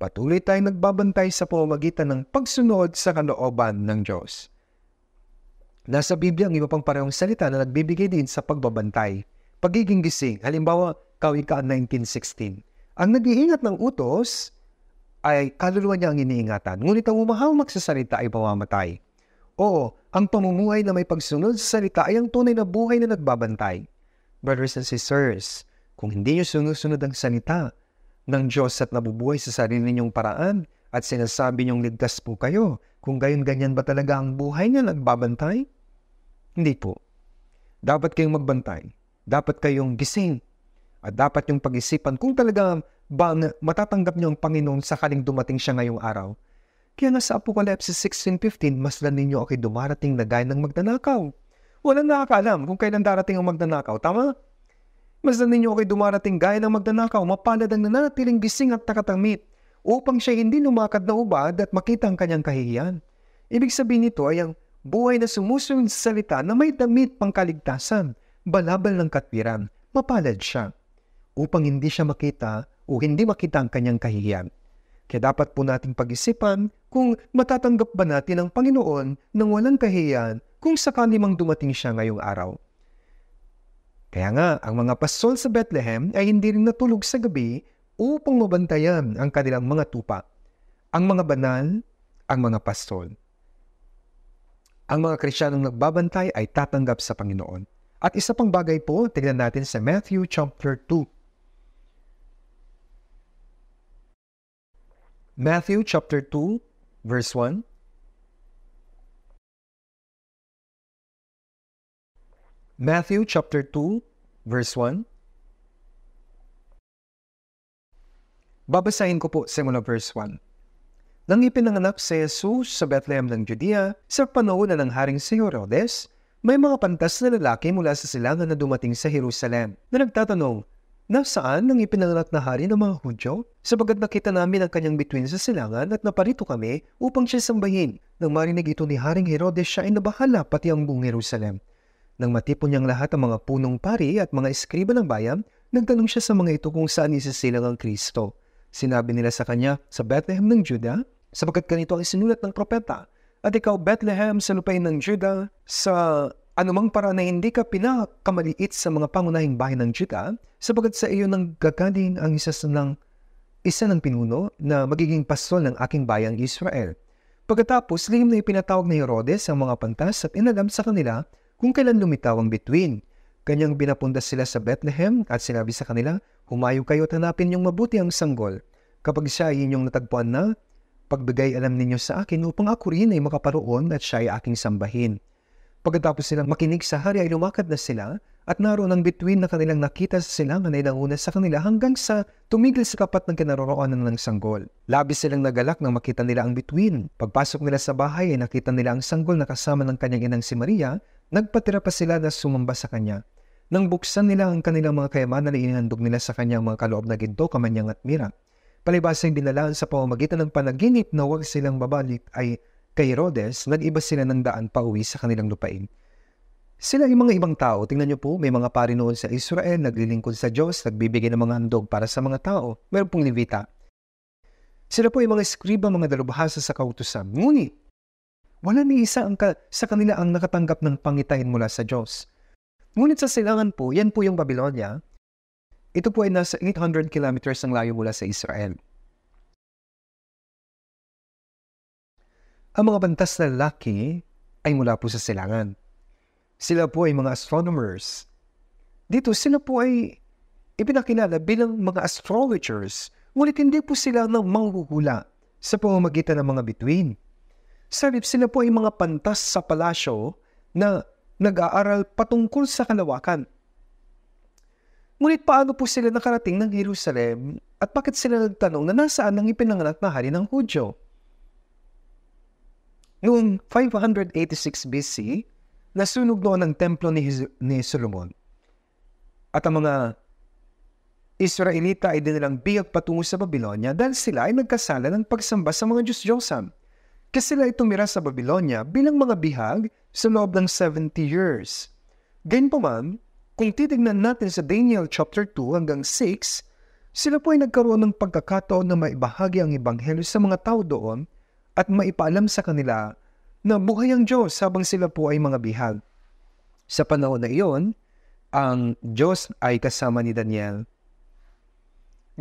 Patuloy tayong nagbabantay sa pamamagitan ng pagsunod sa kanooban ng Diyos. Nasa Biblia ang iba pang parehong salita na nagbibigay din sa pagbabantay pagiging gising. Halimbawa, Kawikaan 19.16. Ang nag-iingat ng utos ay kaluluwa niya ang iniingatan. Ngunit ang umahaw sa salita ay mamamatay. Oo, ang pamumuhay na may pagsunod sa salita ay ang tunay na buhay na nagbabantay. Brothers and sisters, kung hindi niyo sinusunod ang salita ng Diyos at nabubuhay sa sarili ninyong paraan at sinasabi niyong ligtas po kayo, kung gayon ganyan ba talaga ang buhay na nagbabantay? Hindi po. Dapat kayong magbantay dapat kayong gising at dapat yung pag-isipan kung talaga ba matatanggap niyo ang Panginoon sakaling dumating siya ngayong araw. Kaya nga sa Apocalypse 16.15, masdan ninyo ako'y dumarating na gaya ng magnanakaw. Walang nakakaalam kung kailan darating ang magnanakaw, tama? Masdan ninyo ako'y dumarating gaya ng magnanakaw, mapalad ang nananatiling gising at takatamit upang siya hindi lumakad na ubad at makita ang kanyang kahihiyan. Ibig sabihin nito ay ang buhay na sumusunod sa salita na may damit pang kaligtasan balabal ng katwiran, mapalad siya, upang hindi siya makita o hindi makita ang kanyang kahihiyan. Kaya dapat po nating pag-isipan kung matatanggap ba natin ang Panginoon ng walang kahiyan kung sakali mang dumating siya ngayong araw. Kaya nga, ang mga pastol sa Bethlehem ay hindi rin natulog sa gabi upang mabantayan ang kanilang mga tupa, ang mga banal, ang mga pastol. Ang mga Krisyanong nagbabantay ay tatanggap sa Panginoon. At isa pang bagay po, tignan natin sa Matthew chapter 2. Matthew chapter 2, verse 1. Matthew chapter 2, verse 1. Babasahin ko po simula verse 1. Nang ipinanganak si Jesus sa Bethlehem ng Judea sa panahon na ng Haring Seherodes, may mga pantas na lalaki mula sa silangan na dumating sa Jerusalem na nagtatanong, Nasaan ang ipinanganak na hari ng mga Hudyo? Sabagat nakita namin ang kanyang bituin sa silangan at naparito kami upang siya sambahin. Nang marinig ito ni Haring Herodes siya ay nabahala pati ang buong Jerusalem. Nang matipon niyang lahat ang mga punong pari at mga eskriba ng bayan, nagtanong siya sa mga ito kung saan isisilang ang Kristo. Sinabi nila sa kanya sa Bethlehem ng Juda, sapagkat ganito ang isinulat ng propeta, at ikaw, Bethlehem, sa lupain ng Juda, sa anumang para na hindi ka pinakamaliit sa mga pangunahing bahay ng Juda, sabagat sa iyo nang gagaling ang isa sa ng isa ng pinuno na magiging pastol ng aking bayang Israel. Pagkatapos, lihim na ipinatawag ni Herodes ang mga pantas at inalam sa kanila kung kailan lumitaw ang bituin. Kanyang binapunta sila sa Bethlehem at sinabi sa kanila, Humayo kayo at hanapin niyong mabuti ang sanggol. Kapag siya ay inyong natagpuan na, pagbigay alam ninyo sa akin upang ako rin ay makaparoon at siya ay aking sambahin. Pagkatapos silang makinig sa hari ay lumakad na sila at naroon ang bituin na kanilang nakita sa silangan ay nanguna sa kanila hanggang sa tumigil sa kapat ng kinaroroonan ng sanggol. Labis silang nagalak nang makita nila ang bituin. Pagpasok nila sa bahay ay nakita nila ang sanggol na kasama ng kanyang inang si Maria. Nagpatira pa sila na sumamba sa kanya. Nang buksan nila ang kanilang mga kayamanan na inihandog nila sa kanyang mga kaloob na ginto, kamanyang at mira palibhasa'y binalaan sa pamamagitan ng panaginip na huwag silang babalik ay kay Rhodes, nag-iba sila ng daan pa uwi sa kanilang lupain. Sila yung mga ibang tao, tingnan nyo po, may mga pari noon sa Israel, naglilingkod sa Diyos, nagbibigay ng mga handog para sa mga tao. Meron pong Levita. Sila po yung mga eskriba, mga dalubhasa sa kautusan. Ngunit, wala ni isa ang ka- sa kanila ang nakatanggap ng pangitain mula sa Diyos. Ngunit sa silangan po, yan po yung Babylonia, ito po ay nasa 800 kilometers ang layo mula sa Israel. Ang mga bantas na lalaki ay mula po sa silangan. Sila po ay mga astronomers. Dito sila po ay ipinakilala bilang mga astrologers, ngunit hindi po sila nang manghuhula sa pamamagitan ng mga bituin. Sa halip sila po ay mga pantas sa palasyo na nag-aaral patungkol sa kalawakan Ngunit paano po sila nakarating ng Jerusalem at bakit sila nagtanong na nasaan ang ipinanganak na hari ng Hudyo? Noong 586 BC, nasunog noon ang templo ni, ni Solomon. At ang mga Israelita ay dinilang biyag patungo sa Babylonia dahil sila ay nagkasala ng pagsamba sa mga Diyos-Diyosan. Kasi sila ay tumira sa Babylonia bilang mga bihag sa loob ng 70 years. Gayunpaman, kung titignan natin sa Daniel chapter 2 hanggang 6, sila po ay nagkaroon ng pagkakataon na maibahagi ang ebanghelyo sa mga tao doon at maipaalam sa kanila na buhay ang Diyos habang sila po ay mga bihag. Sa panahon na iyon, ang Diyos ay kasama ni Daniel.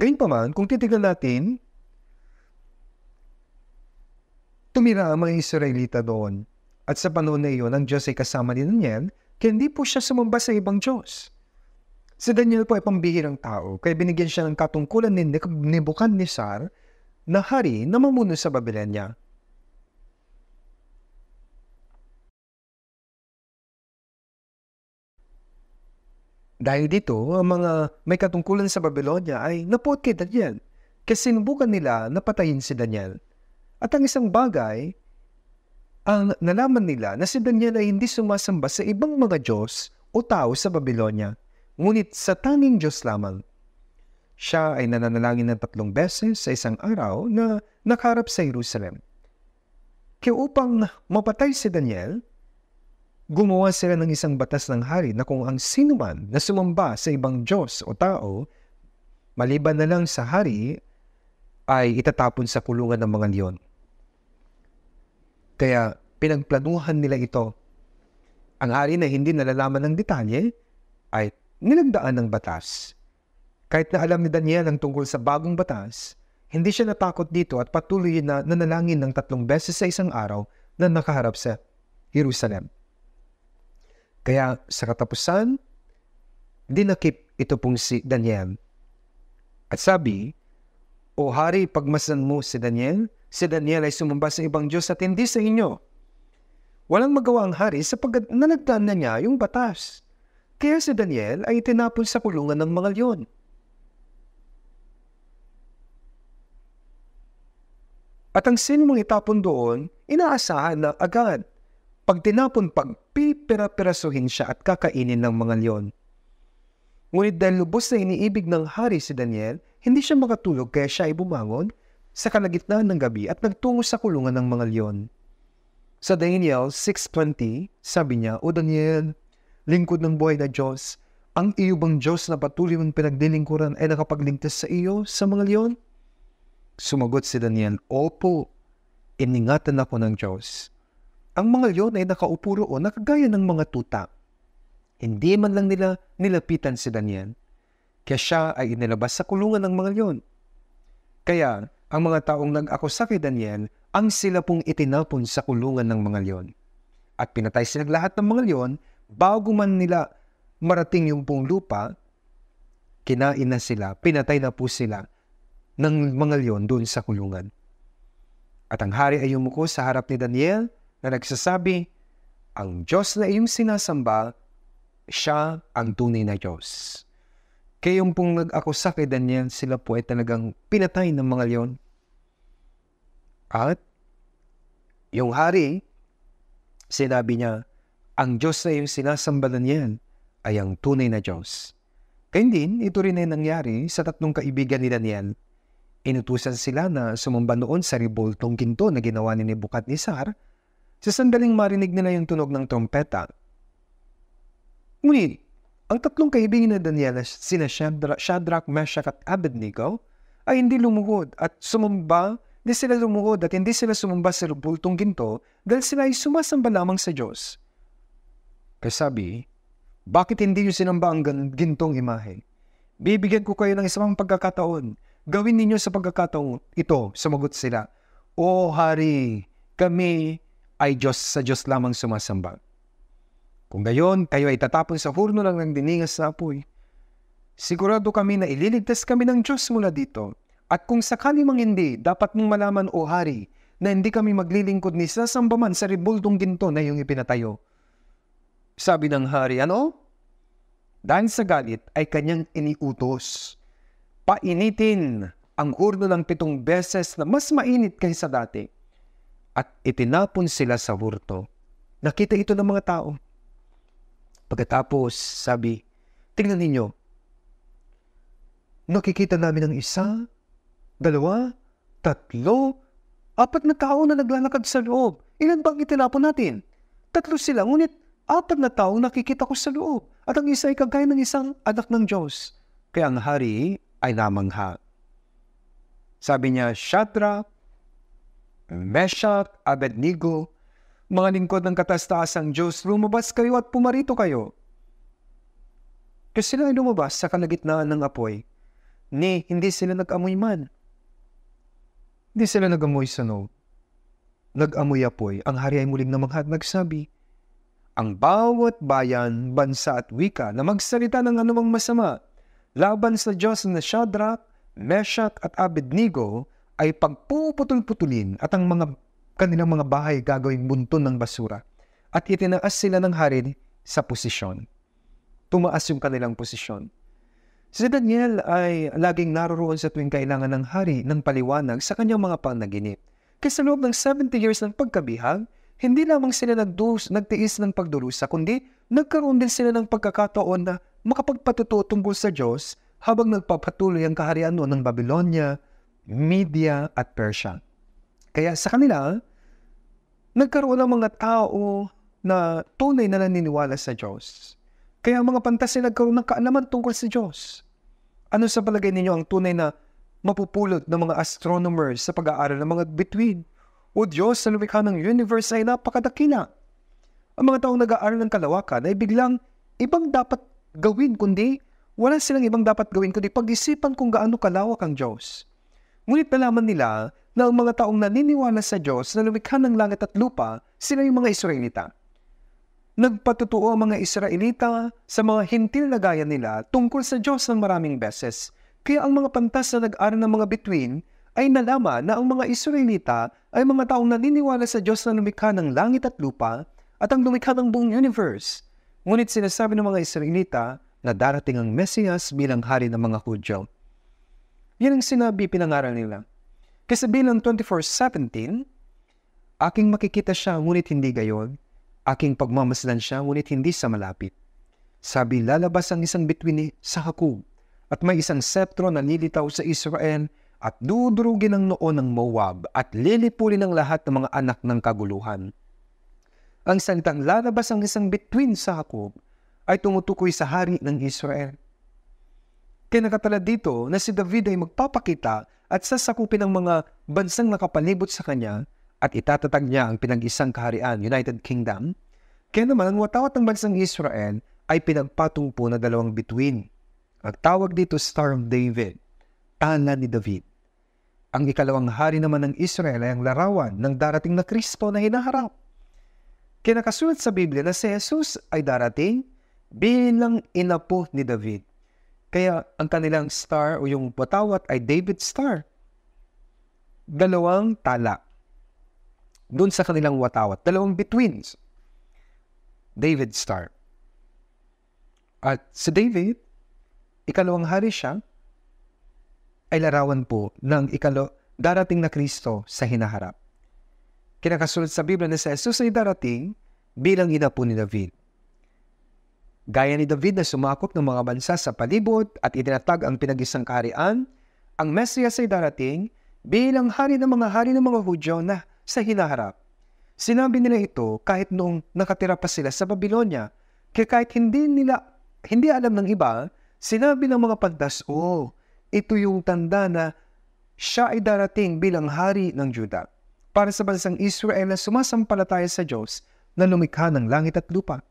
Gayunpaman, kung titignan natin, tumira ang mga Israelita doon. At sa panahon na iyon, ang Diyos ay kasama ni Daniel kaya hindi po siya sumamba sa ibang Diyos. Si Daniel po ay pambihirang tao, kaya binigyan siya ng katungkulan ni Nebuchadnezzar na hari na mamuno sa Babylonia. Dahil dito, ang mga may katungkulan sa Babylonia ay napuot kay Daniel kasi sinubukan nila na patayin si Daniel. At ang isang bagay ang nalaman nila na si Daniel ay hindi sumasamba sa ibang mga Diyos o tao sa Babylonia, ngunit sa tanging Diyos lamang. Siya ay nananalangin ng tatlong beses sa isang araw na nakarap sa Jerusalem. Kaya upang mapatay si Daniel, gumawa sila ng isang batas ng hari na kung ang sinuman na sumamba sa ibang Diyos o tao, maliban na lang sa hari, ay itatapon sa kulungan ng mga leon. Kaya pinagplanuhan nila ito. Ang hari na hindi nalalaman ng detalye ay nilagdaan ng batas. Kahit na alam ni Daniel ang tungkol sa bagong batas, hindi siya natakot dito at patuloy na nanalangin ng tatlong beses sa isang araw na nakaharap sa Jerusalem. Kaya sa katapusan, dinakip ito pong si Daniel. At sabi, O hari, pagmasan mo si Daniel, Si Daniel ay sumamba sa ibang Diyos at hindi sa inyo. Walang magawa ang hari sapagkat nanagdaan na niya yung batas. Kaya si Daniel ay itinapon sa kulungan ng mga leon. At ang sinumang itapon doon, inaasahan na agad. Pag tinapon, pagpipira-pirasuhin siya at kakainin ng mga leon. Ngunit dahil lubos na iniibig ng hari si Daniel, hindi siya makatulog kaya siya ay bumangon sa kalagitnaan ng gabi at nagtungo sa kulungan ng mga leon. Sa Daniel 6.20, sabi niya, O Daniel, lingkod ng buhay na Diyos, ang iyo bang Diyos na patuloy mong pinagdilingkuran ay nakapagligtas sa iyo sa mga leon? Sumagot si Daniel, Opo, iningatan ako ng Diyos. Ang mga leon ay nakaupo roon na kagaya ng mga tuta. Hindi man lang nila nilapitan si Daniel, kaya siya ay inilabas sa kulungan ng mga leon. Kaya, ang mga taong nag-akusa kay Daniel ang sila pong itinapon sa kulungan ng mga leon. At pinatay silang lahat ng mga leon bago man nila marating yung pong lupa, kinain na sila, pinatay na po sila ng mga leon doon sa kulungan. At ang hari ay yumuko sa harap ni Daniel na nagsasabi, Ang Diyos na iyong sinasamba, siya ang tunay na Diyos. Kayong pong nag-akusa kay Daniel, sila po ay talagang pinatay ng mga leon. At yung hari, sinabi niya, ang Diyos na iyong sinasamba niyan ay ang tunay na Diyos. Kaya din, ito rin ay nangyari sa tatlong kaibigan ni Daniel. Inutusan sila na sumamba noon sa riboltong ginto na ginawa ni Nebuchadnezzar sa sandaling marinig nila yung tunog ng trompeta. Ngunit, ang tatlong kaibigan na Daniel, sina Shadrach, Meshach at Abednego, ay hindi lumuhod at sumamba, hindi sila lumuhod at hindi sila sumamba sa bultong ginto dahil sila ay sumasamba lamang sa Diyos. Kaya sabi, bakit hindi nyo sinamba ang gintong imahe? Bibigyan ko kayo ng isang pagkakataon. Gawin ninyo sa pagkakataon ito, sumagot sila. O Hari, kami ay Diyos sa Diyos lamang sumasamba. Kung gayon, kayo ay tatapon sa hurno lang ng diningas sa apoy. Sigurado kami na ililigtas kami ng Diyos mula dito. At kung sakali mang hindi, dapat mong malaman o hari na hindi kami maglilingkod ni sasambaman sa ribuldong ginto na iyong ipinatayo. Sabi ng hari, ano? Dahil sa galit ay kanyang iniutos. Painitin ang hurno ng pitong beses na mas mainit kaysa dati. At itinapon sila sa hurto. Nakita ito ng mga tao. Pagkatapos, sabi, tingnan ninyo, nakikita namin ang isa, dalawa, tatlo, apat na tao na naglalakad sa loob. Ilan bang itinapon natin? Tatlo sila, ngunit apat na tao nakikita ko sa loob. At ang isa ay kagaya ng isang anak ng Diyos. Kaya ang hari ay namangha. Sabi niya, Shadrach, Meshach, Abednego, mga lingkod ng katastaasang Diyos, lumabas kayo at pumarito kayo. Kasi sila ay lumabas sa kalagitnaan ng apoy, ni hindi sila nag-amoy man. Hindi sila nag-amoy sunog. Nag-amoy apoy, ang hari ay muling namanghat nagsabi, Ang bawat bayan, bansa at wika na magsalita ng anumang masama laban sa Diyos na Shadrach, Meshach at Abednego ay pagpuputol-putulin at ang mga kanilang mga bahay gagawing bunton ng basura at itinaas sila ng hari sa posisyon. Tumaas yung kanilang posisyon. Si Daniel ay laging naroroon sa tuwing kailangan ng hari ng paliwanag sa kanyang mga panaginip. Kasi loob ng 70 years ng pagkabihag, hindi lamang sila nagdus, nagtiis ng pagdurusa, kundi nagkaroon din sila ng pagkakataon na makapagpatuto tungkol sa Diyos habang nagpapatuloy ang kaharian noon ng Babylonia, Media at Persia. Kaya sa kanila, nagkaroon ng mga tao na tunay na naniniwala sa Diyos. Kaya ang mga ay nagkaroon ng kaalaman tungkol sa Diyos. Ano sa palagay ninyo ang tunay na mapupulot ng mga astronomers sa pag-aaral ng mga between? O Diyos sa lumikha ng universe ay napakadakila. Ang mga taong nag-aaral ng kalawakan ay biglang ibang dapat gawin kundi wala silang ibang dapat gawin kundi pag-isipan kung gaano kalawak ang Diyos. Ngunit nalaman nila na ang mga taong naniniwala sa Diyos na lumikha ng langit at lupa, sila yung mga Israelita. Nagpatutuo ang mga Israelita sa mga hintil na gaya nila tungkol sa Diyos ng maraming beses. Kaya ang mga pantas na nag-aral ng mga bituin ay nalaman na ang mga Israelita ay mga taong naniniwala sa Diyos na lumikha ng langit at lupa at ang lumikha ng buong universe. Ngunit sinasabi ng mga Israelita na darating ang Mesiyas bilang hari ng mga Hudyo. Yan ang sinabi pinangaral nila. Kasi bilang 24-17, aking makikita siya ngunit hindi gayon, aking pagmamasdan siya ngunit hindi sa malapit. Sabi lalabas ang isang bitwini sa Hakub, at may isang sceptro na nilitaw sa Israel, at dudurugin ang noon ng Moab, at lilipulin ang lahat ng mga anak ng kaguluhan. Ang salitang lalabas ang isang bitwin sa Hakub ay tumutukoy sa hari ng Israel. Kinakatala dito na si David ay magpapakita at sasakupin ang mga bansang nakapalibot sa kanya at itatatag niya ang pinag-isang kaharian, United Kingdom. Kaya naman ang watawat ng bansang Israel ay pinagpatungpo na dalawang bituin. Ang tawag dito Star of David, Tala ni David. Ang ikalawang hari naman ng Israel ay ang larawan ng darating na Kristo na hinaharap. Kinakasulat sa Biblia na si Jesus ay darating bilang inapo ni David. Kaya ang kanilang star o yung patawat ay David Star. Dalawang tala. Doon sa kanilang watawat. Dalawang betweens. David Star. At si David, ikalawang hari siya, ay larawan po ng ikalo, darating na Kristo sa hinaharap. Kinakasulat sa Biblia na si Jesus ay darating bilang ina po ni David. Gaya ni David na sumakop ng mga bansa sa palibot at itinatag ang pinag-isang kaharian, ang Mesiyas ay darating bilang hari ng mga hari ng mga Hudyo na sa hinaharap. Sinabi nila ito kahit noong nakatira pa sila sa Babylonia. Kaya kahit hindi nila hindi alam ng iba, sinabi ng mga pantas, oh, ito yung tanda na siya ay darating bilang hari ng Juda para sa bansang Israel na sumasampalataya sa Diyos na lumikha ng langit at lupa.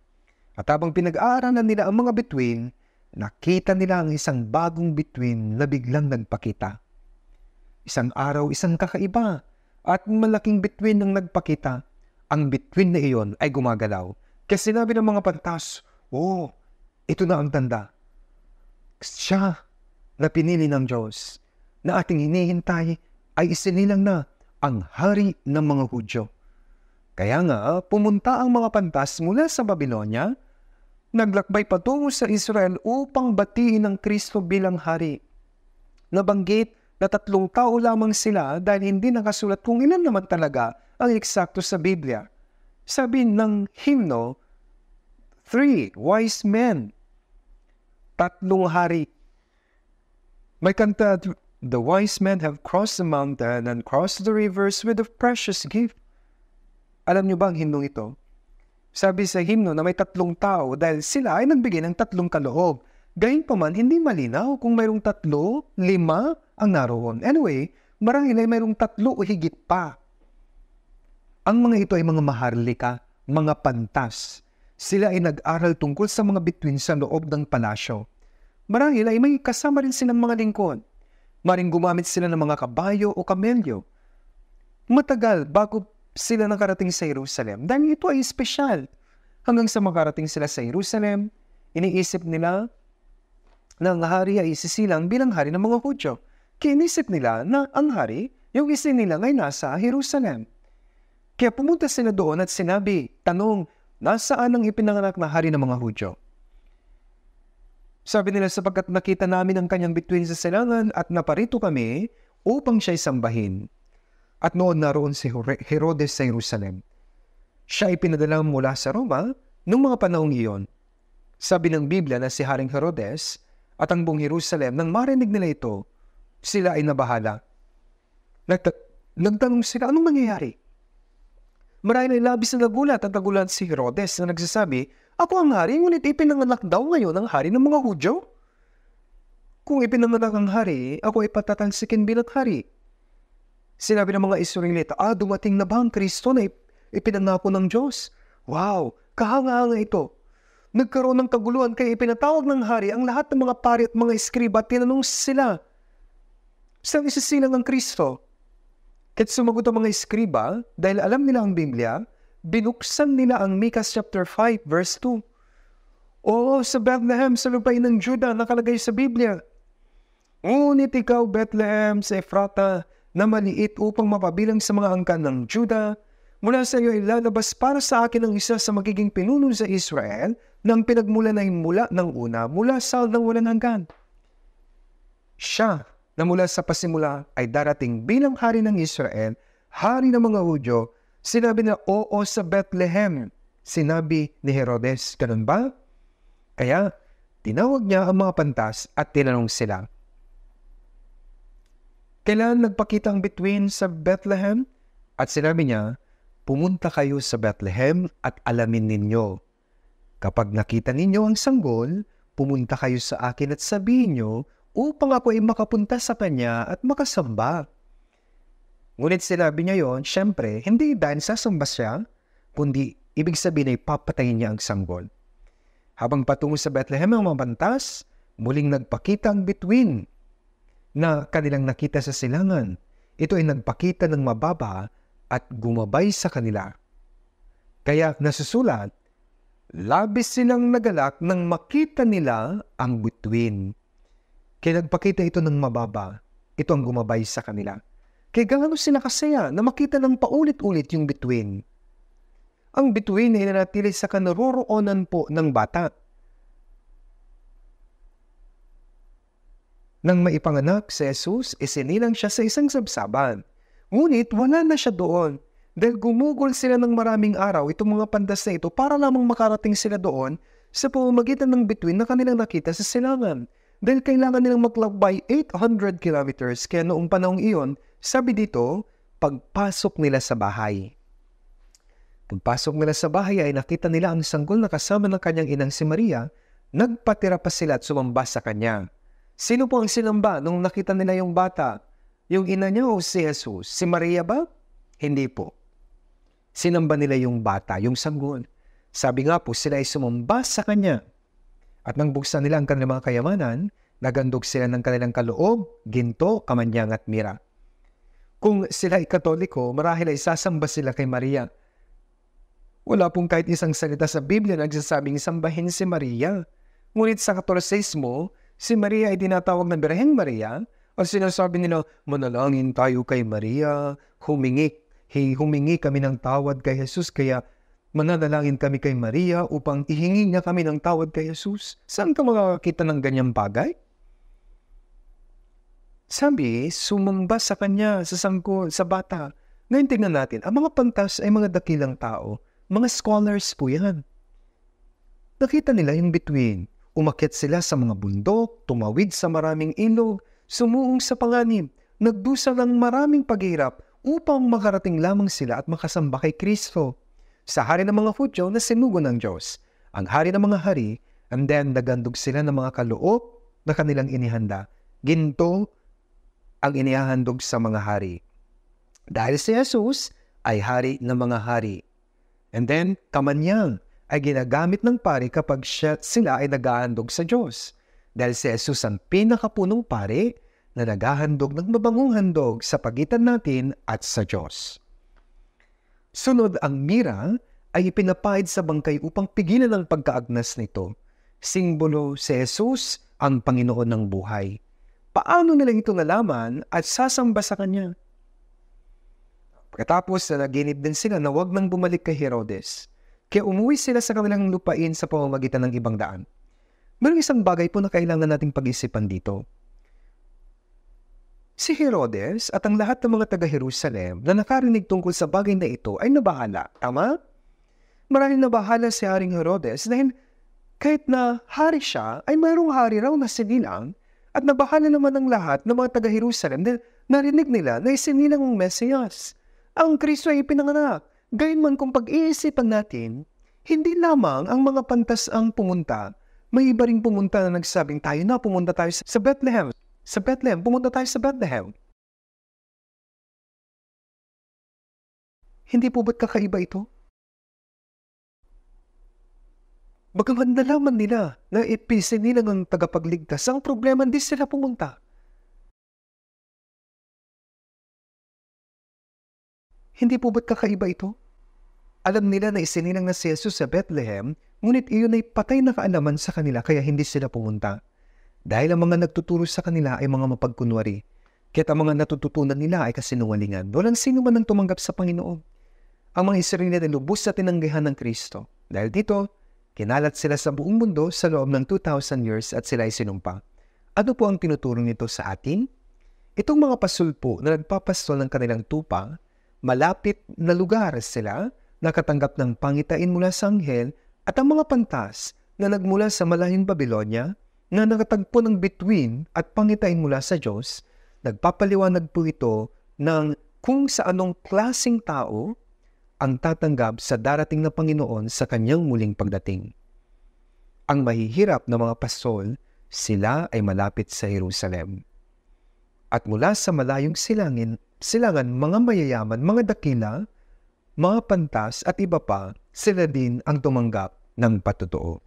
At habang pinag-aaralan nila ang mga bituin, nakita nila ang isang bagong bituin na biglang nagpakita. Isang araw, isang kakaiba at malaking bituin ang nagpakita. Ang bituin na iyon ay gumagalaw. Kasi sinabi ng mga pantas, Oh, ito na ang tanda. Siya na pinili ng Diyos na ating hinihintay ay isinilang na ang hari ng mga Hudyo. Kaya nga, pumunta ang mga pantas mula sa Babylonia, naglakbay patungo sa Israel upang batiin ang Kristo bilang hari. Nabanggit na tatlong tao lamang sila dahil hindi nakasulat kung ilan naman talaga ang eksakto sa Biblia. Sabi ng himno, Three wise men, tatlong hari. May kanta, The wise men have crossed the mountain and crossed the rivers with a precious gift. Alam niyo ba ang himnong ito? Sabi sa himno na may tatlong tao dahil sila ay nagbigay ng tatlong kaloob. Gayunpaman, hindi malinaw kung mayroong tatlo, lima ang naroon. Anyway, marahil ay mayroong tatlo o higit pa. Ang mga ito ay mga maharlika, mga pantas. Sila ay nag-aral tungkol sa mga bituin sa loob ng palasyo. Marahil ay may kasama rin silang mga lingkod. Maring gumamit sila ng mga kabayo o kamelyo. Matagal bago sila nakarating sa Jerusalem. Dahil ito ay espesyal. Hanggang sa makarating sila sa Jerusalem, iniisip nila na ang hari ay isisilang bilang hari ng mga Hudyo. Kinisip nila na ang hari, yung nila ay nasa Jerusalem. Kaya pumunta sila doon at sinabi, tanong, nasaan ang ipinanganak na hari ng mga Hudyo? Sabi nila sapagkat nakita namin ang kanyang bituin sa silangan at naparito kami upang siya'y sambahin. At noon naroon si Herodes sa Jerusalem. Siya ay pinadala mula sa Roma noong mga panahong iyon. Sabi ng Biblia na si Haring Herodes at ang buong Jerusalem nang marinig nila ito, sila ay nabahala. Nagta- nagtanong sila, anong nangyayari? Marahil ay labis na nagulat at nagulat si Herodes na nagsasabi, Ako ang hari, ngunit ipinanganak daw ngayon ang hari ng mga Hudyo. Kung ipinanganak ang hari, ako ay patatalsikin bilang hari Sinabi ng mga Israelita, ah, dumating na ba ang Kristo na ipinangako ng Diyos? Wow, kahanga-hanga ito. Nagkaroon ng kaguluhan kaya ipinatawag ng hari ang lahat ng mga pari at mga eskriba at tinanong sila, saan isisilang ang Kristo? At sumagot ang mga eskriba, dahil alam nila ang Biblia, binuksan nila ang Micah chapter 5 verse 2. Oo, sa Bethlehem, sa lupain ng Juda, nakalagay sa Biblia. Ngunit ikaw, Bethlehem, sa Efrata, na maliit upang mapabilang sa mga angkan ng Juda, mula sa iyo ay lalabas para sa akin ang isa sa magiging pinuno sa Israel nang pinagmulan ay mula ng una mula sa ng walang hanggan. Siya na mula sa pasimula ay darating bilang hari ng Israel, hari ng mga Hudyo, sinabi na oo sa Bethlehem, sinabi ni Herodes, ganun ba? Kaya tinawag niya ang mga pantas at tinanong sila, Kailan nagpakita ang between sa Bethlehem? At sinabi niya, pumunta kayo sa Bethlehem at alamin ninyo. Kapag nakita ninyo ang sanggol, pumunta kayo sa akin at sabihin niyo upang ako ay makapunta sa kanya at makasamba. Ngunit sinabi niya yon, syempre, hindi dahil sasamba siya, kundi ibig sabihin ay papatayin niya ang sanggol. Habang patungo sa Bethlehem ang mabantas, muling nagpakita ang between na kanilang nakita sa silangan. Ito ay nagpakita ng mababa at gumabay sa kanila. Kaya nasusulat, labis silang nagalak nang makita nila ang bituin. Kaya nagpakita ito ng mababa, ito ang gumabay sa kanila. Kaya gaano sila kasaya na makita ng paulit-ulit yung bituin. Ang bituin ay nanatili sa kanaroroonan po ng bata Nang maipanganak si Jesus, isinilang siya sa isang sabsaban. Ngunit wala na siya doon dahil gumugol sila ng maraming araw itong mga pandas na ito para lamang makarating sila doon sa pamamagitan ng bituin na kanilang nakita sa silangan dahil kailangan nilang maglakbay 800 kilometers kaya noong panahong iyon, sabi dito, pagpasok nila sa bahay. Pagpasok nila sa bahay ay nakita nila ang sanggol na kasama ng kanyang inang si Maria, nagpatira pa sila at sumamba sa kanya. Sino po ang sinamba nung nakita nila yung bata? Yung ina niya o si Jesus? Si Maria ba? Hindi po. Sinamba nila yung bata, yung sanggol. Sabi nga po, sila ay sumamba sa kanya. At nang buksan nila ang kanilang mga kayamanan, nagandog sila ng kanilang kaloob, ginto, kamanyang at mira. Kung sila ay katoliko, marahil ay sasamba sila kay Maria. Wala pong kahit isang salita sa Biblia na nagsasabing sambahin si Maria. Ngunit sa katolisismo, Si Maria ay tinatawag na Birhen Maria o sinasabi nila, manalangin tayo kay Maria, humingi, hey, humingi kami ng tawad kay Jesus, kaya mananalangin kami kay Maria upang ihingi niya kami ng tawad kay Jesus. Saan ka makakakita ng ganyang bagay? Sabi, sumamba sa kanya, sa sangko, sa bata. Ngayon tingnan natin, ang mga pantas ay mga dakilang tao. Mga scholars po yan. Nakita nila yung between. Umakyat sila sa mga bundok, tumawid sa maraming ilog, sumuong sa panganib, nagdusa ng maraming paghirap upang makarating lamang sila at makasamba kay Kristo. Sa hari ng mga Hudyo na sinugo ng Diyos, ang hari ng mga hari, and then nagandog sila ng mga kaloob na kanilang inihanda. Ginto ang inihahandog sa mga hari. Dahil si Jesus ay hari ng mga hari. And then, kamanyang ay ginagamit ng pari kapag siya, sila ay naghahandog sa Diyos. Dahil si Jesus ang pinakapunong pari na naghahandog ng mabangong handog sa pagitan natin at sa Diyos. Sunod ang mira ay ipinapahid sa bangkay upang pigilan ang pagkaagnas nito. Simbolo si Jesus ang Panginoon ng buhay. Paano nila ito nalaman at sasamba sa Kanya? Pagkatapos na naginip din sila na huwag nang bumalik kay Herodes. Kaya umuwi sila sa kanilang lupain sa pamamagitan ng ibang daan. Mayroong isang bagay po na kailangan nating pag-isipan dito. Si Herodes at ang lahat ng mga taga-Jerusalem na nakarinig tungkol sa bagay na ito ay nabahala, tama? Marahil nabahala si Haring Herodes dahil kahit na hari siya ay mayroong hari raw na sinilang at nabahala naman ang lahat ng mga taga-Jerusalem dahil narinig nila na isinilang ang Mesiyas. Ang Kristo ay ipinanganak Gayunman kung pag-iisipan natin, hindi lamang ang mga pantas ang pumunta, may iba ring pumunta na nagsabing tayo na pumunta tayo sa Bethlehem. Sa Bethlehem, pumunta tayo sa Bethlehem. Hindi po ba't kakaiba ito? Bagaman nalaman nila na ipisin nila ng tagapagligtas, ang problema hindi sila pumunta. Hindi po ba't kakaiba ito? Alam nila na isinilang na si Jesus sa Bethlehem, ngunit iyon ay patay na kaalaman sa kanila kaya hindi sila pumunta. Dahil ang mga nagtuturo sa kanila ay mga mapagkunwari, kaya't ang mga natututunan nila ay kasinungalingan. Walang sino man ang tumanggap sa Panginoon. Ang mga Israelita ay lubos sa tinanggihan ng Kristo. Dahil dito, kinalat sila sa buong mundo sa loob ng 2,000 years at sila ay sinumpa. Ano po ang tinuturo nito sa atin? Itong mga pasulpo na nagpapastol ng kanilang tupa, malapit na lugar sila nakatanggap ng pangitain mula sa anghel at ang mga pantas na nagmula sa malahing Babylonia na nakatagpo ng between at pangitain mula sa Diyos, nagpapaliwanag po ito ng kung sa anong klasing tao ang tatanggap sa darating na Panginoon sa kanyang muling pagdating. Ang mahihirap na mga pastol, sila ay malapit sa Jerusalem. At mula sa malayong silangin, silangan mga mayayaman, mga dakila, mga pantas at iba pa, sila din ang tumanggap ng patotoo.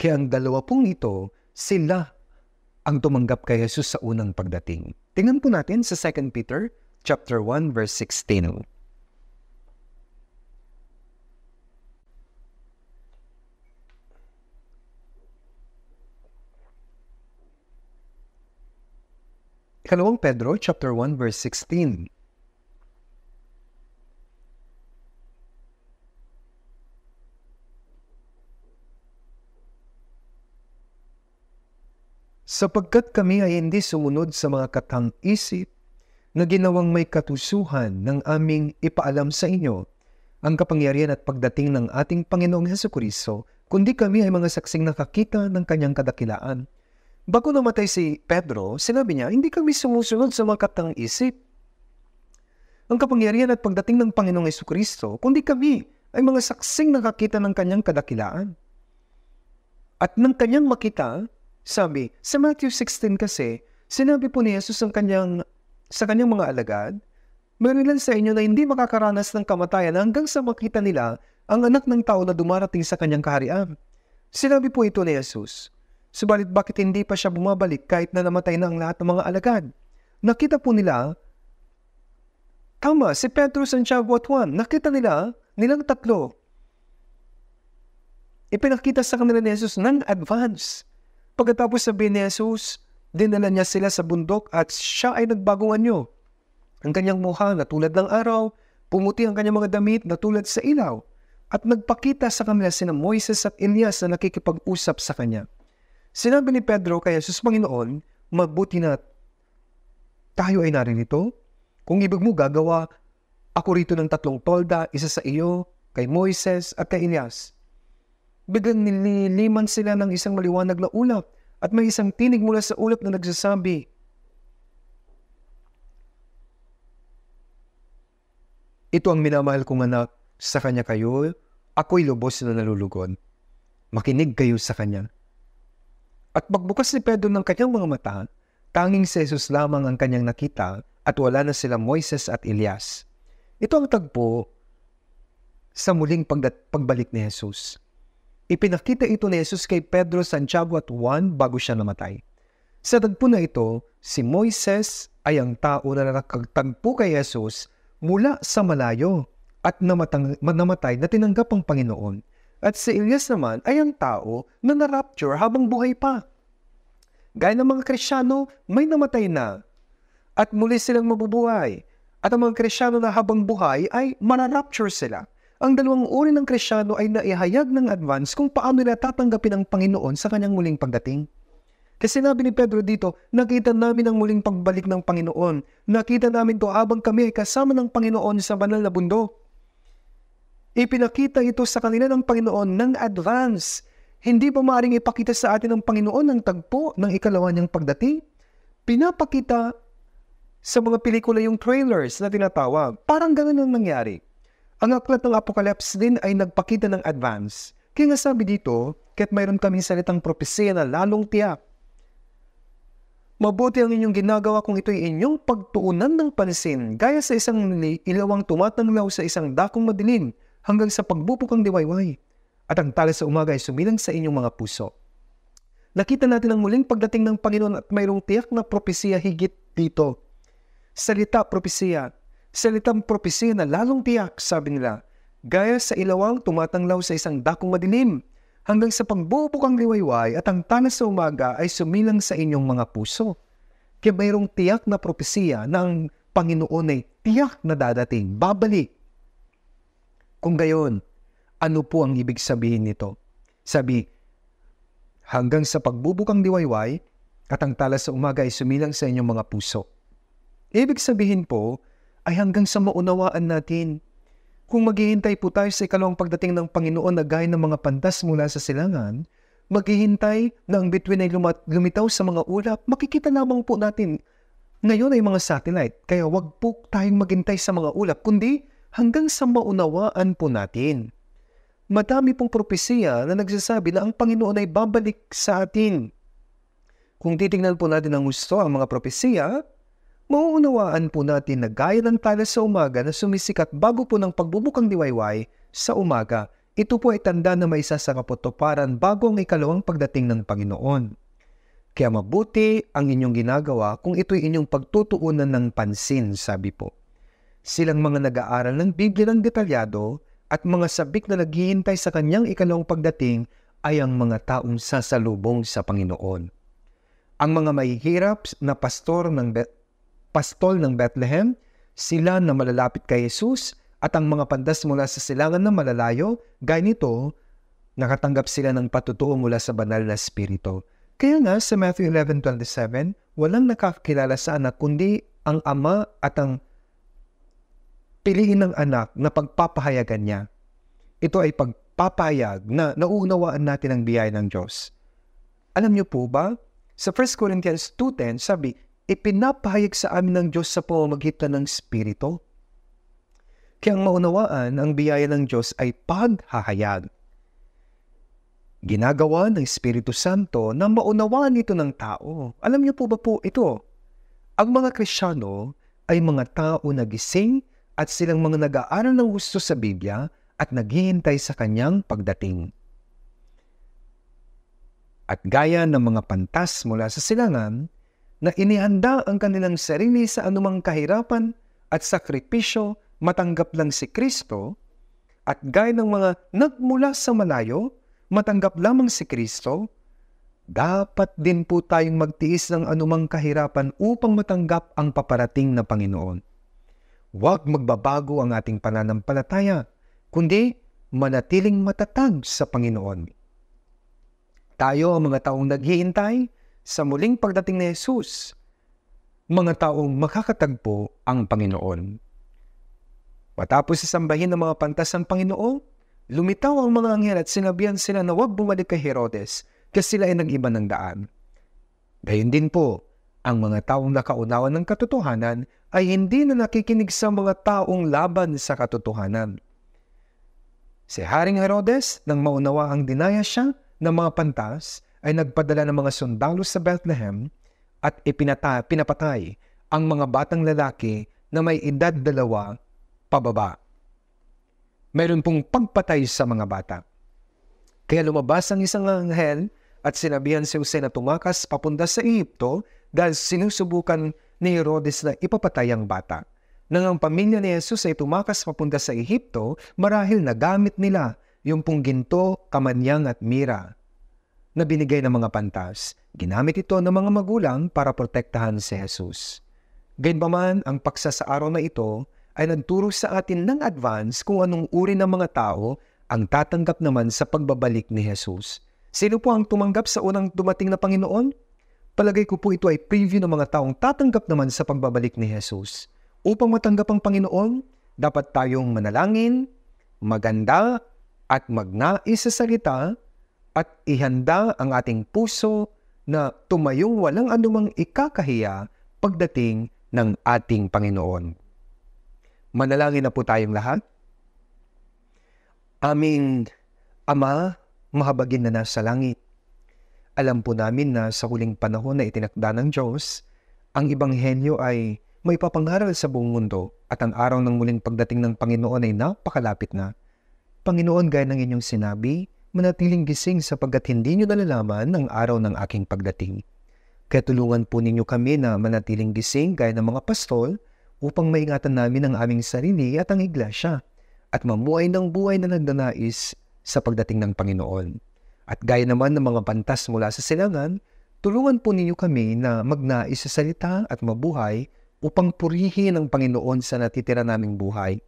Kaya ang dalawa pong ito, sila ang tumanggap kay Jesus sa unang pagdating. Tingnan po natin sa 2 Peter chapter 1 verse 16. Ikalawang Pedro chapter 1 verse 16. sapagkat kami ay hindi sumunod sa mga katang-isip na ginawang may katusuhan ng aming ipaalam sa inyo ang kapangyarihan at pagdating ng ating Panginoong Heso Kristo, kundi kami ay mga saksing nakakita ng kanyang kadakilaan. Bago namatay si Pedro, sinabi niya, hindi kami sumusunod sa mga katang-isip. Ang kapangyarihan at pagdating ng Panginoong Heso Kristo, kundi kami ay mga saksing nakakita ng kanyang kadakilaan. At nang kanyang makita sabi, sa Matthew 16 kasi, sinabi po ni Jesus ang kanyang, sa kanyang mga alagad, Meron lang sa inyo na hindi makakaranas ng kamatayan hanggang sa makita nila ang anak ng tao na dumarating sa kanyang kaharian. Sinabi po ito ni Jesus. Subalit bakit hindi pa siya bumabalik kahit na namatay na ang lahat ng mga alagad? Nakita po nila, tama, si Pedro, Santiago at Juan, nakita nila, nilang tatlo. Ipinakita sa kanila ni Jesus ng advance Pagkatapos sabihin ni Jesus, dinala niya sila sa bundok at siya ay nagbagong anyo. Ang kanyang mukha na tulad ng araw, pumuti ang kanyang mga damit na tulad sa ilaw, at nagpakita sa kanila sina Moises at Elias na nakikipag-usap sa kanya. Sinabi ni Pedro kay Jesus, Panginoon, mabuti na tayo ay narinito. Kung ibig mo gagawa, ako rito ng tatlong tolda, isa sa iyo, kay Moises at kay Elias biglang nililiman sila ng isang maliwanag na ulap at may isang tinig mula sa ulap na nagsasabi, Ito ang minamahal kong anak, sa kanya kayo, ako'y lubos na nalulugod. Makinig kayo sa kanya. At pagbukas ni Pedro ng kanyang mga mata, tanging si Jesus lamang ang kanyang nakita at wala na sila Moises at Elias. Ito ang tagpo sa muling pagbalik ni Jesus. Ipinakita ito ni Jesus kay Pedro, Santiago at Juan bago siya namatay. Sa tagpo na ito, si Moises ay ang tao na nakagtagpo kay Jesus mula sa malayo at namatang, namatay na tinanggap ang Panginoon. At si Elias naman ay ang tao na na-rapture habang buhay pa. Gaya ng mga Krisyano, may namatay na at muli silang mabubuhay. At ang mga Krisyano na habang buhay ay mana-rapture sila ang dalawang uri ng krisyano ay naihayag ng advance kung paano nila tatanggapin ang Panginoon sa kanyang muling pagdating. Kasi sinabi ni Pedro dito, nakita namin ang muling pagbalik ng Panginoon. Nakita namin to habang kami ay kasama ng Panginoon sa banal na bundok. Ipinakita ito sa kanila ng Panginoon ng advance. Hindi pa maaaring ipakita sa atin ng Panginoon ng tagpo ng ikalawa niyang pagdating. Pinapakita sa mga pelikula yung trailers na tinatawag. Parang ganun ang nangyari. Ang aklat ng Apocalypse din ay nagpakita ng advance. Kaya nga sabi dito, kahit mayroon kaming salitang propesya na lalong tiyak. Mabuti ang inyong ginagawa kung ito'y inyong pagtuunan ng pansin gaya sa isang ilawang tumatanglaw sa isang dakong madilim hanggang sa pagbubukang diwayway. At ang tala sa umaga ay sumilang sa inyong mga puso. Nakita natin ang muling pagdating ng Panginoon at mayroong tiyak na propesya higit dito. Salita, propesya, Salitang propesya na lalong tiyak, sabi nila, gaya sa ilawang tumatanglaw sa isang dakong madilim, hanggang sa pagbubukang liwayway at ang tanas sa umaga ay sumilang sa inyong mga puso. Kaya mayroong tiyak na propesya na ang Panginoon ay tiyak na dadating, babalik. Kung gayon, ano po ang ibig sabihin nito? Sabi, hanggang sa pagbubukang diwayway at ang talas sa umaga ay sumilang sa inyong mga puso. Ibig sabihin po, ay hanggang sa maunawaan natin. Kung maghihintay po tayo sa ikalawang pagdating ng Panginoon na gaya ng mga pantas mula sa silangan, maghihintay na ang bituin ay lumitaw sa mga ulap, makikita lamang po natin ngayon ay mga satellite. Kaya wag po tayong maghintay sa mga ulap, kundi hanggang sa maunawaan po natin. Madami pong propesya na nagsasabi na ang Panginoon ay babalik sa atin. Kung titingnan po natin ng gusto ang mga propesya, mauunawaan po natin na gaya ng tala sa umaga na sumisikat bago po ng pagbubukang diwayway sa umaga, ito po ay tanda na may sa kapotoparan bago ang ikalawang pagdating ng Panginoon. Kaya mabuti ang inyong ginagawa kung ito'y inyong pagtutuunan ng pansin, sabi po. Silang mga nag-aaral ng Biblia ng detalyado at mga sabik na naghihintay sa kanyang ikalawang pagdating ay ang mga taong sasalubong sa Panginoon. Ang mga mahihirap na pastor ng pastol ng Bethlehem, sila na malalapit kay Jesus at ang mga pandas mula sa silangan na malalayo, ganito, nakatanggap sila ng patutuo mula sa banal na spirito. Kaya nga sa Matthew 11.27, walang nakakilala sa anak kundi ang ama at ang piliin ng anak na pagpapahayagan niya. Ito ay pagpapayag na nauunawaan natin ang biyaya ng Diyos. Alam niyo po ba? Sa 1 Corinthians 2.10, sabi, ipinapahayag sa amin ng Diyos sa pamamagitan ng Espiritu. Kaya ang maunawaan, ang biyaya ng Diyos ay paghahayag. Ginagawa ng Espiritu Santo na maunawaan ito ng tao. Alam niyo po ba po ito? Ang mga Krisyano ay mga tao na gising at silang mga nag-aaral ng gusto sa Biblia at naghihintay sa kanyang pagdating. At gaya ng mga pantas mula sa silangan, na inihanda ang kanilang sarili sa anumang kahirapan at sakripisyo matanggap lang si Kristo at gaya ng mga nagmula sa malayo matanggap lamang si Kristo, dapat din po tayong magtiis ng anumang kahirapan upang matanggap ang paparating na Panginoon. Huwag magbabago ang ating pananampalataya, kundi manatiling matatag sa Panginoon. Tayo ang mga taong naghihintay, sa muling pagdating ni Jesus, mga taong makakatagpo ang Panginoon. Matapos sasambahin ng mga pantas ang Panginoon, lumitaw ang mga anghel at sinabihan sila na huwag bumalik kay Herodes kasi sila ay nag-iba ng daan. Gayun din po, ang mga taong nakaunawa ng katotohanan ay hindi na nakikinig sa mga taong laban sa katotohanan. Si Haring Herodes, nang maunawa ang dinaya siya ng mga pantas, ay nagpadala ng mga sundalo sa Bethlehem at ipinata, pinapatay ang mga batang lalaki na may edad dalawa pababa. Meron pong pagpatay sa mga bata. Kaya lumabas ang isang anghel at sinabihan si Jose na tumakas papunta sa Egypto dahil sinusubukan ni Herodes na ipapatay ang bata. Nang ang pamilya ni Jesus ay tumakas papunta sa Ehipto, marahil nagamit nila yung pong ginto, kamanyang at mira na binigay ng mga pantas. Ginamit ito ng mga magulang para protektahan si Jesus. Gayunpaman, ang paksa sa araw na ito ay nagturo sa atin ng advance kung anong uri ng mga tao ang tatanggap naman sa pagbabalik ni Jesus. Sino po ang tumanggap sa unang dumating na Panginoon? Palagay ko po ito ay preview ng mga taong tatanggap naman sa pagbabalik ni Jesus. Upang matanggap ang Panginoon, dapat tayong manalangin, maganda at magnais sa salita at ihanda ang ating puso na tumayong walang anumang ikakahiya pagdating ng ating Panginoon. Manalangin na po tayong lahat. Aming Ama, mahabagin na nasa langit. Alam po namin na sa huling panahon na itinakda ng Diyos, ang Ibanghenyo ay may papangaral sa buong mundo at ang araw ng muling pagdating ng Panginoon ay napakalapit na. Panginoon, gaya ng inyong sinabi, manatiling gising sapagkat hindi nyo nalalaman ang araw ng aking pagdating. Kaya tulungan po ninyo kami na manatiling gising gaya ng mga pastol upang maingatan namin ang aming sarili at ang iglesia at mamuhay ng buhay na nagdanais sa pagdating ng Panginoon. At gaya naman ng mga pantas mula sa silangan, tulungan po ninyo kami na magnais sa salita at mabuhay upang purihin ang Panginoon sa natitira naming buhay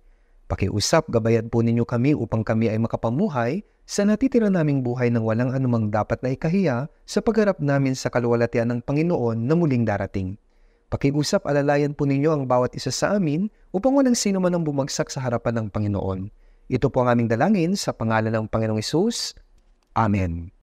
Pakiusap gabayan po ninyo kami upang kami ay makapamuhay sa natitira naming buhay ng walang anumang dapat na ikahiya sa pagharap namin sa kaluwalatian ng Panginoon na muling darating. Pakiusap alalayan po ninyo ang bawat isa sa amin upang walang sino man ang bumagsak sa harapan ng Panginoon. Ito po ang aming dalangin sa pangalan ng Panginoong Isus. Amen.